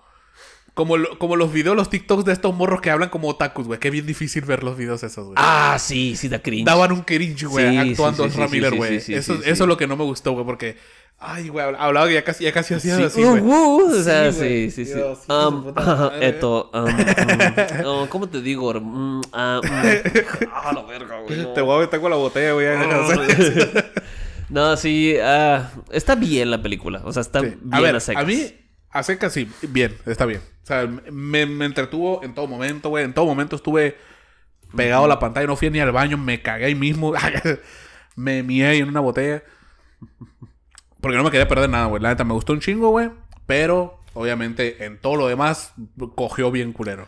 como, como los videos, los TikToks de estos morros que hablan como otakus, güey. Qué bien difícil ver los videos esos, güey. Ah, sí, sí, da cringe. Daban un cringe, güey, actuando sí, a sí, güey. eso, eso es lo que no me gustó, güey, porque. Ay, güey, hablaba que ya casi, ya casi hacía así, güey. Uh, uh, o sea, sí, sí, sí. Dios, esto, um, um, um, ¿cómo te digo? Mm, ah, mm. ah, la verga, güey. Te voy a meter con la botella, güey. Ah, no, sí, ah, está bien la película. O sea, está bien la ver, a A mí, hace casi bien, está bien. O sea, me, entretuvo en todo momento, güey. En todo momento estuve pegado a la pantalla, no fui ni al baño, me cagué ahí mismo. me mié en una botella. Porque no me quería perder nada, güey. La neta me gustó un chingo, güey. Pero, obviamente, en todo lo demás, cogió bien culero.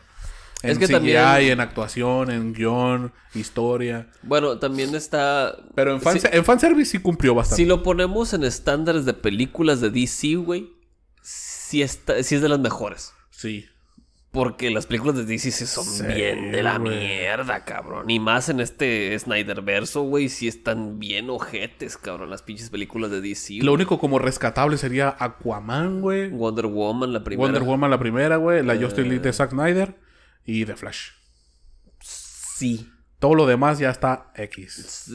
es que también... en actuación, en guión, historia. Bueno, también está. Pero en, fan... en fanservice sí cumplió bastante. Si lo ponemos en estándares de películas de DC, güey, sí, es de las mejores. Sí. Porque las películas de DC son bien de la mierda, cabrón. Ni más en este Snyder verso, güey, si están bien ojetes, cabrón, las pinches películas de DC. Lo único como rescatable sería Aquaman, güey. Wonder Woman, la primera. Wonder Woman, la primera, güey. La Justice League de eh. Zack Snyder y The Flash. Sí. Todo lo demás ya está X.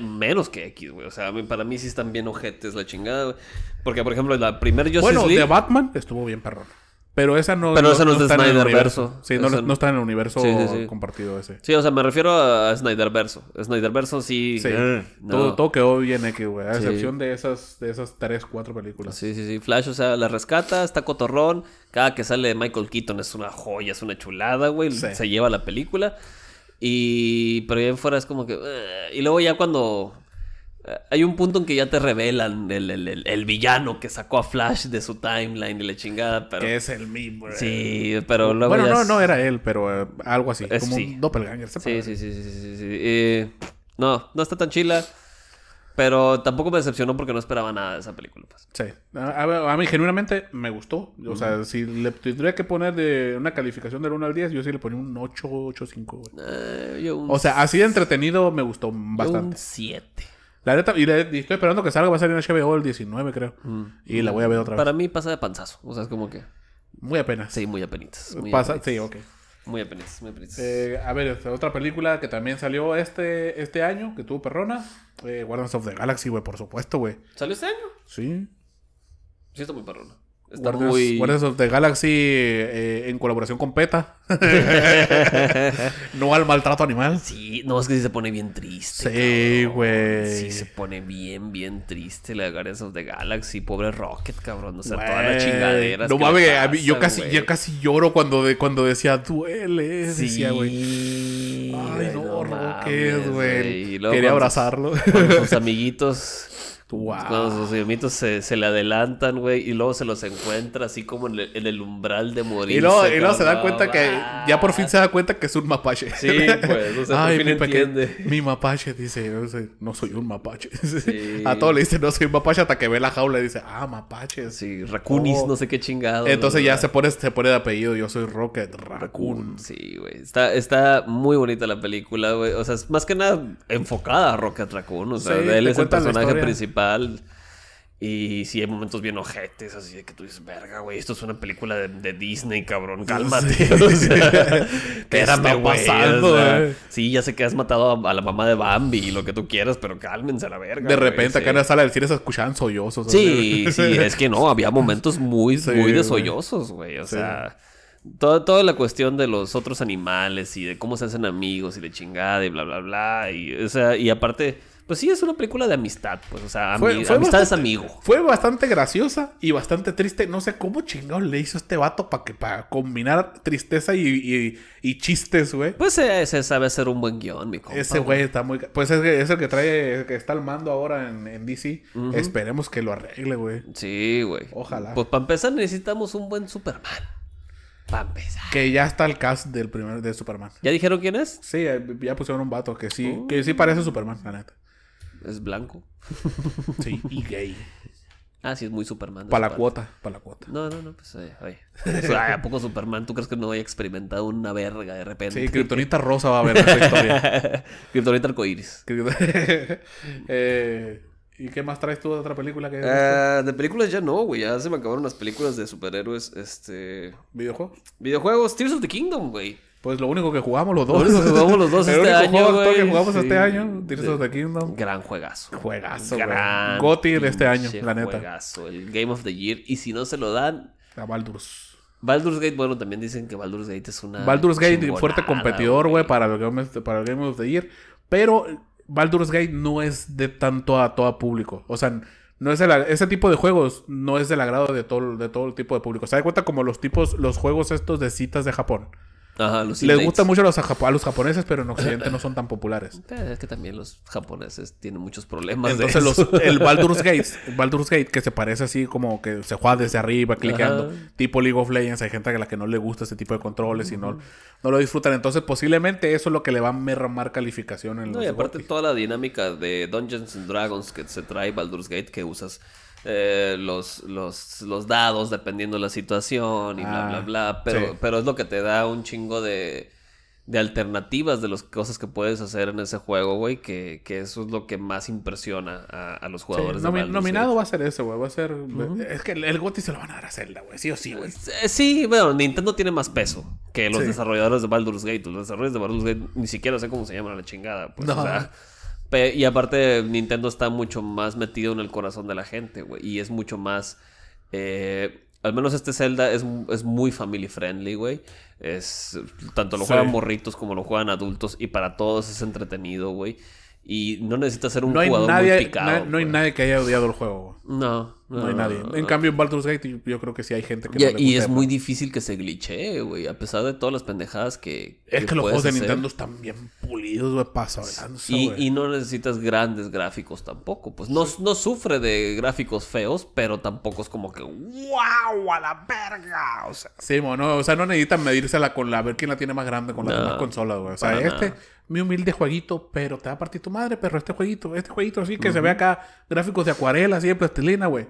menos que X, güey. O sea, para mí sí están bien ojetes la chingada, Porque, por ejemplo, la primera Justice Bueno, de Batman estuvo bien perrón. Pero esa no, Pero esa no, es de Sí, no, está en el universo compartido ese. Sí, o sea, me refiero a Snyder Verso. Snyder Verso sí. Sí, eh, todo, todo, quedó bien aquí, güey. A excepción de esas, de esas tres, cuatro películas. Sí, sí, sí. Flash, o sea, la rescata, está cotorrón. Cada que sale Michael Keaton es una joya, es una chulada, güey. Se lleva la película. Y. Pero bien fuera es como que. Eh, y luego ya cuando hay un punto en que ya te revelan el, villano que sacó a Flash de su timeline y la chingada, pero... Que es el mismo. Sí, eh. pero luego Bueno, no, no era él, pero eh, algo así, eh, como un doppelganger. Sí, sí, sí, sí, sí, no, no está tan chila, pero tampoco me decepcionó porque no esperaba nada de esa película. Pues. Sí, a, mí genuinamente me gustó. O sea, si le tendría que poner de una calificación del 1 al 10, yo sí le ponía un 8, 8, 5. O sea, así de entretenido me gustó bastante. un 7. La neta, y, estoy esperando que salga, va a salir en HBO el 19, creo. Mm. Y la voy a ver otra vez. Para mí pasa de panzazo. O sea, es como que. Muy apenas. Sí, muy apenitas. pasa, sí, ok. Muy apenas, muy apenas. Eh, a ver, este, otra película que también salió este, este año, que tuvo perrona. Eh, Guardians of the Galaxy, güey, por supuesto, güey. ¿Salió este año? Sí. Sí, está muy perrona. Guardians, of the Galaxy eh, en colaboración con PETA. no al maltrato animal. Sí, no, es que sí se pone bien triste. Sí, güey. Sí se pone bien, bien triste la Guardians of the Galaxy. Pobre Rocket, cabrón. O sea, toda la chingadera. No mames, yo casi, yo casi lloro cuando, de, cuando decía duele. Sí, decía, güey. Ay, no, qué Rocket, güey. Quería abrazarlo. Los sus amiguitos Wow. Cuando sus se, se, le adelantan, güey, y luego se los encuentra así como en el, umbral de morir. Y luego, se da cuenta que, ya por fin se da cuenta que es un mapache. Sí, pues, o Ay, entiende. mi mapache dice, no, soy un mapache. A todos le dice, no soy un mapache, hasta que ve la jaula y dice, ah, mapache. Sí, racunis, oh. no sé qué chingado. Entonces ya se pone, se pone de apellido, yo soy Rocket Raccoon. Sí, güey. Está, muy bonita la película, güey. O sea, es más que nada enfocada a Rocket Raccoon. O sea, él es el personaje principal y si hay momentos bien ojetes, así de que tú dices, verga, güey, esto es una película de, Disney, cabrón, cálmate. Sí. O sea, ¿Qué sí, ya sé que has matado a, la mamá de Bambi y lo que tú quieras, pero cálmense a la verga. De repente, acá en la sala del cine se escuchaban sollozos. Sí, sí, es que no, había momentos muy, muy de sollozos, güey, o sea. Toda, toda, la cuestión de los otros animales y de cómo se hacen amigos y de chingada y bla, bla, bla. Y, o sea, y aparte pues sí, es una película de amistad, pues, o sea, amistad es amigo. Fue bastante graciosa y bastante triste. No sé cómo chingón le hizo este vato para que para combinar tristeza y, y, chistes, güey. Pues ese sabe hacer un buen guión, mi compa. Ese güey está muy. Pues es, el que trae, que está al mando ahora en, DC. Esperemos que lo arregle, güey. Sí, güey. Ojalá. Pues para empezar, necesitamos un buen Superman. Para empezar. Que ya está el cast del primer de Superman. ¿Ya dijeron quién es? Sí, ya pusieron un vato que sí, oh. que sí parece Superman, la neta es blanco. Sí, y gay. Ah, sí, es muy Superman. Para la cuota, para la cuota. No, no, no, pues, eh, ¿a poco Superman tú crees que no haya experimentado una verga de repente? Sí, Kryptonita Rosa va a ver esta Kryptonita Arcoiris. Eh, ¿Y qué más traes tú de otra película que ah, De películas ya no, güey. Ya se me acabaron las películas de superhéroes, este... ¿Videojuegos? Videojuegos, Tears of the Kingdom, güey. Pues lo único que jugamos los dos. jugamos los dos este año, que jugamos este año, the Kingdom. Gran juegazo. Juegazo, Gran Goti de este año, la neta. Juegazo, el Game of the Year. Y si no se lo dan... A Baldur's. Baldur's Gate, bueno, también dicen que Baldur's Gate es una... Baldur's Gate, fuerte competidor, güey, para, el Game of, para el Game the Year. Pero Baldur's Gate no es de tanto a todo público. O sea... No es ese tipo de juegos no es del agrado de todo, de todo el tipo de público. se da cuenta como los tipos, los juegos estos de citas de Japón. Les gusta mucho a los, japoneses, pero en Occidente no son tan populares. Es que también los japoneses tienen muchos problemas. Entonces, el Baldur's Gate, que se parece así como que se juega desde arriba, clicando, tipo League of Legends. Hay gente a la que no le gusta ese tipo de controles y no, no lo disfrutan. Entonces, posiblemente eso es lo que le va a mermar calificación en y aparte, toda la dinámica de Dungeons and Dragons que se trae Baldur's Gate, que usas eh, los, los, los, dados dependiendo de la situación y bla, bla, ah, bla. Pero, pero es lo que te da un chingo de, de alternativas de las cosas que puedes hacer en ese juego, güey. Que, que eso es lo que más impresiona a, los jugadores. nominado va a ser ese, güey. Va a ser... Es que el, el se lo van a dar a Zelda, güey. Sí o sí, güey. Eh, sí, bueno, Nintendo tiene más peso que los desarrolladores de Baldur's Gate. Los desarrolladores de Baldur's Gate ni siquiera sé cómo se llaman a la chingada. Pues, y aparte, Nintendo está mucho más metido en el corazón de la gente, güey. Y es mucho más. Eh, al menos este Zelda es, muy family friendly, güey. Es, tanto lo juegan morritos como lo juegan adultos. Y para todos es entretenido, güey. Y no necesita ser un no hay jugador nadie, no hay pues. nadie que haya odiado el juego. No. No, no hay nadie. en cambio, en Baldur's Gate yo creo que sí hay gente que y, no le Y es muy difícil que se glitchee, güey. A pesar de todas las pendejadas que Es que, los juegos de Nintendo están bien pulidos, güey. Pasa y, y, no necesitas grandes gráficos tampoco. Pues no, sufre de gráficos feos, pero tampoco es como que ¡Wow! ¡A la verga! O sea, sí, bueno. o sea, no necesitas medírsela con la... A ver quién la tiene más grande con la más consola, güey. O sea, este mi humilde jueguito, pero te va a partir tu madre, perro, este jueguito, este jueguito así que se ve acá, gráficos de acuarela, así de plastilina, güey.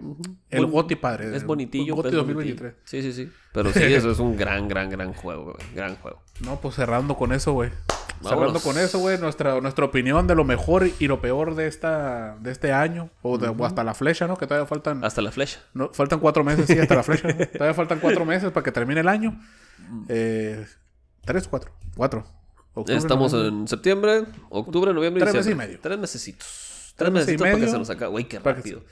El Gotti padre. Es bonitillo. Gotti 2023. Sí, sí, sí. Pero sí, eso es un gran, gran, gran juego, güey. Gran juego. No, pues cerrando con eso, güey. Cerrando con eso, güey, nuestra, nuestra opinión de lo mejor y lo peor de esta de este año. O, hasta la flecha, ¿no? Que todavía faltan... Hasta la flecha. No, faltan cuatro meses, sí, hasta la flecha. todavía faltan cuatro meses para que termine el año. Mm. Eh, ¿Tres cuatro? Cuatro. Estamos en septiembre, octubre, noviembre Tres meses y medio. Tres mesecitos. Tres, meses para que se nos acabe. Güey, qué rápido.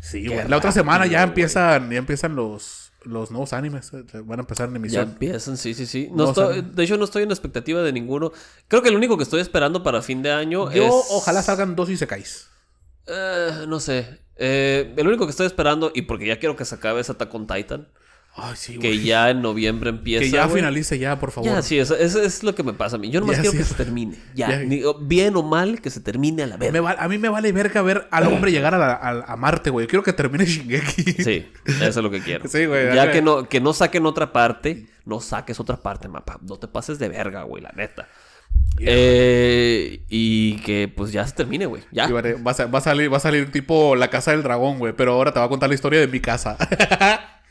Sí, güey. La otra semana ya empiezan, ya empiezan los los nuevos animes eh, van a empezar en emisión. Ya empiezan, sí, sí, sí. de hecho, no estoy en expectativa de ninguno. Creo que lo único que estoy esperando para fin de año es... ojalá salgan dos y se caís. Eh, no sé. Eh, el único que estoy esperando, y porque ya quiero que se acabe, es Attack on Titan que ya en noviembre empieza. Que ya finalice ya, por favor. Ya, sí, eso, es lo que me pasa a mí. Yo nomás quiero que se termine. Ya. bien o mal, que se termine a la verga. a mí me vale verga ver al hombre llegar a, Marte, güey. quiero que termine Shingeki. Sí, eso es lo que quiero. sí, güey. Ya que no, que no saquen otra parte, no saques otra parte, mapa. No te pases de verga, güey, la neta. Eh, y que pues ya se termine, güey. Ya. Va a, va a, salir, va a salir tipo la casa del dragón, güey. Pero ahora te va a contar la historia de mi casa.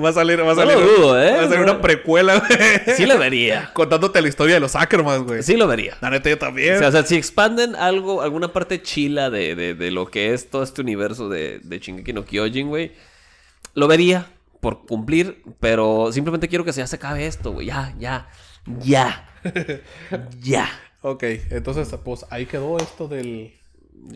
Va a salir, va a salir. ¿eh? Va a salir una precuela, güey. Sí lo vería. Contándote la historia de los Ackermans, güey. Sí lo vería. La neta, yo también. O sea, si expanden algo, alguna parte chila de, lo que es todo este universo de, de Shingeki no Kyojin, güey, lo vería por cumplir, pero simplemente quiero que se acabe esto, güey. Ya, ya, ya. ya. Ok, entonces, pues ahí quedó esto del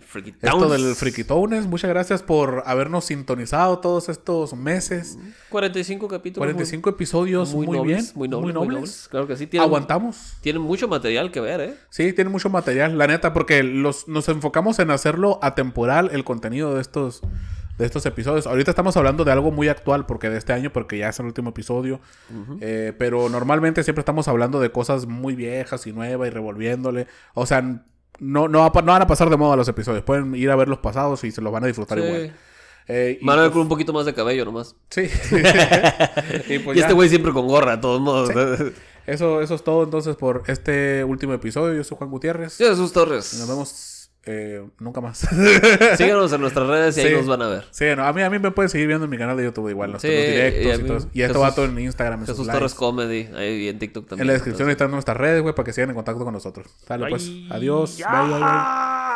Freaky Esto del Freaky Muchas gracias por habernos sintonizado todos estos meses. 45 capítulos. 45 episodios. Muy, bien. Muy nobles, muy que sí. Aguantamos. Tienen mucho material que ver, ¿eh? Sí, tienen mucho material. La neta, porque nos enfocamos en hacerlo atemporal el contenido de estos de estos episodios. Ahorita estamos hablando de algo muy actual, porque de este año, porque ya es el último episodio. Eh, pero normalmente siempre estamos hablando de cosas muy viejas y nuevas y revolviéndole. O sea, no, no, van a pasar de moda los episodios. Pueden ir a ver los pasados y se los van a disfrutar igual. van a ver con un poquito más de cabello nomás. Sí. Pues y, este güey siempre con gorra, de todos modos. Eso, eso es todo entonces por este último episodio. Yo soy Juan Gutiérrez. Yo soy Jesús Torres. Nos vemos eh, nunca más. Síganos en nuestras redes y ahí nos van a ver. Sí, a, mí, a mí me pueden seguir viendo en mi canal de YouTube igual, los, directos y, esto va todo Y esto va todo en Instagram. En Comedy, ahí en TikTok también. En la descripción entonces. están nuestras redes, güey, para que sigan en contacto con nosotros. Dale, pues. Adiós. Bye, bye, bye.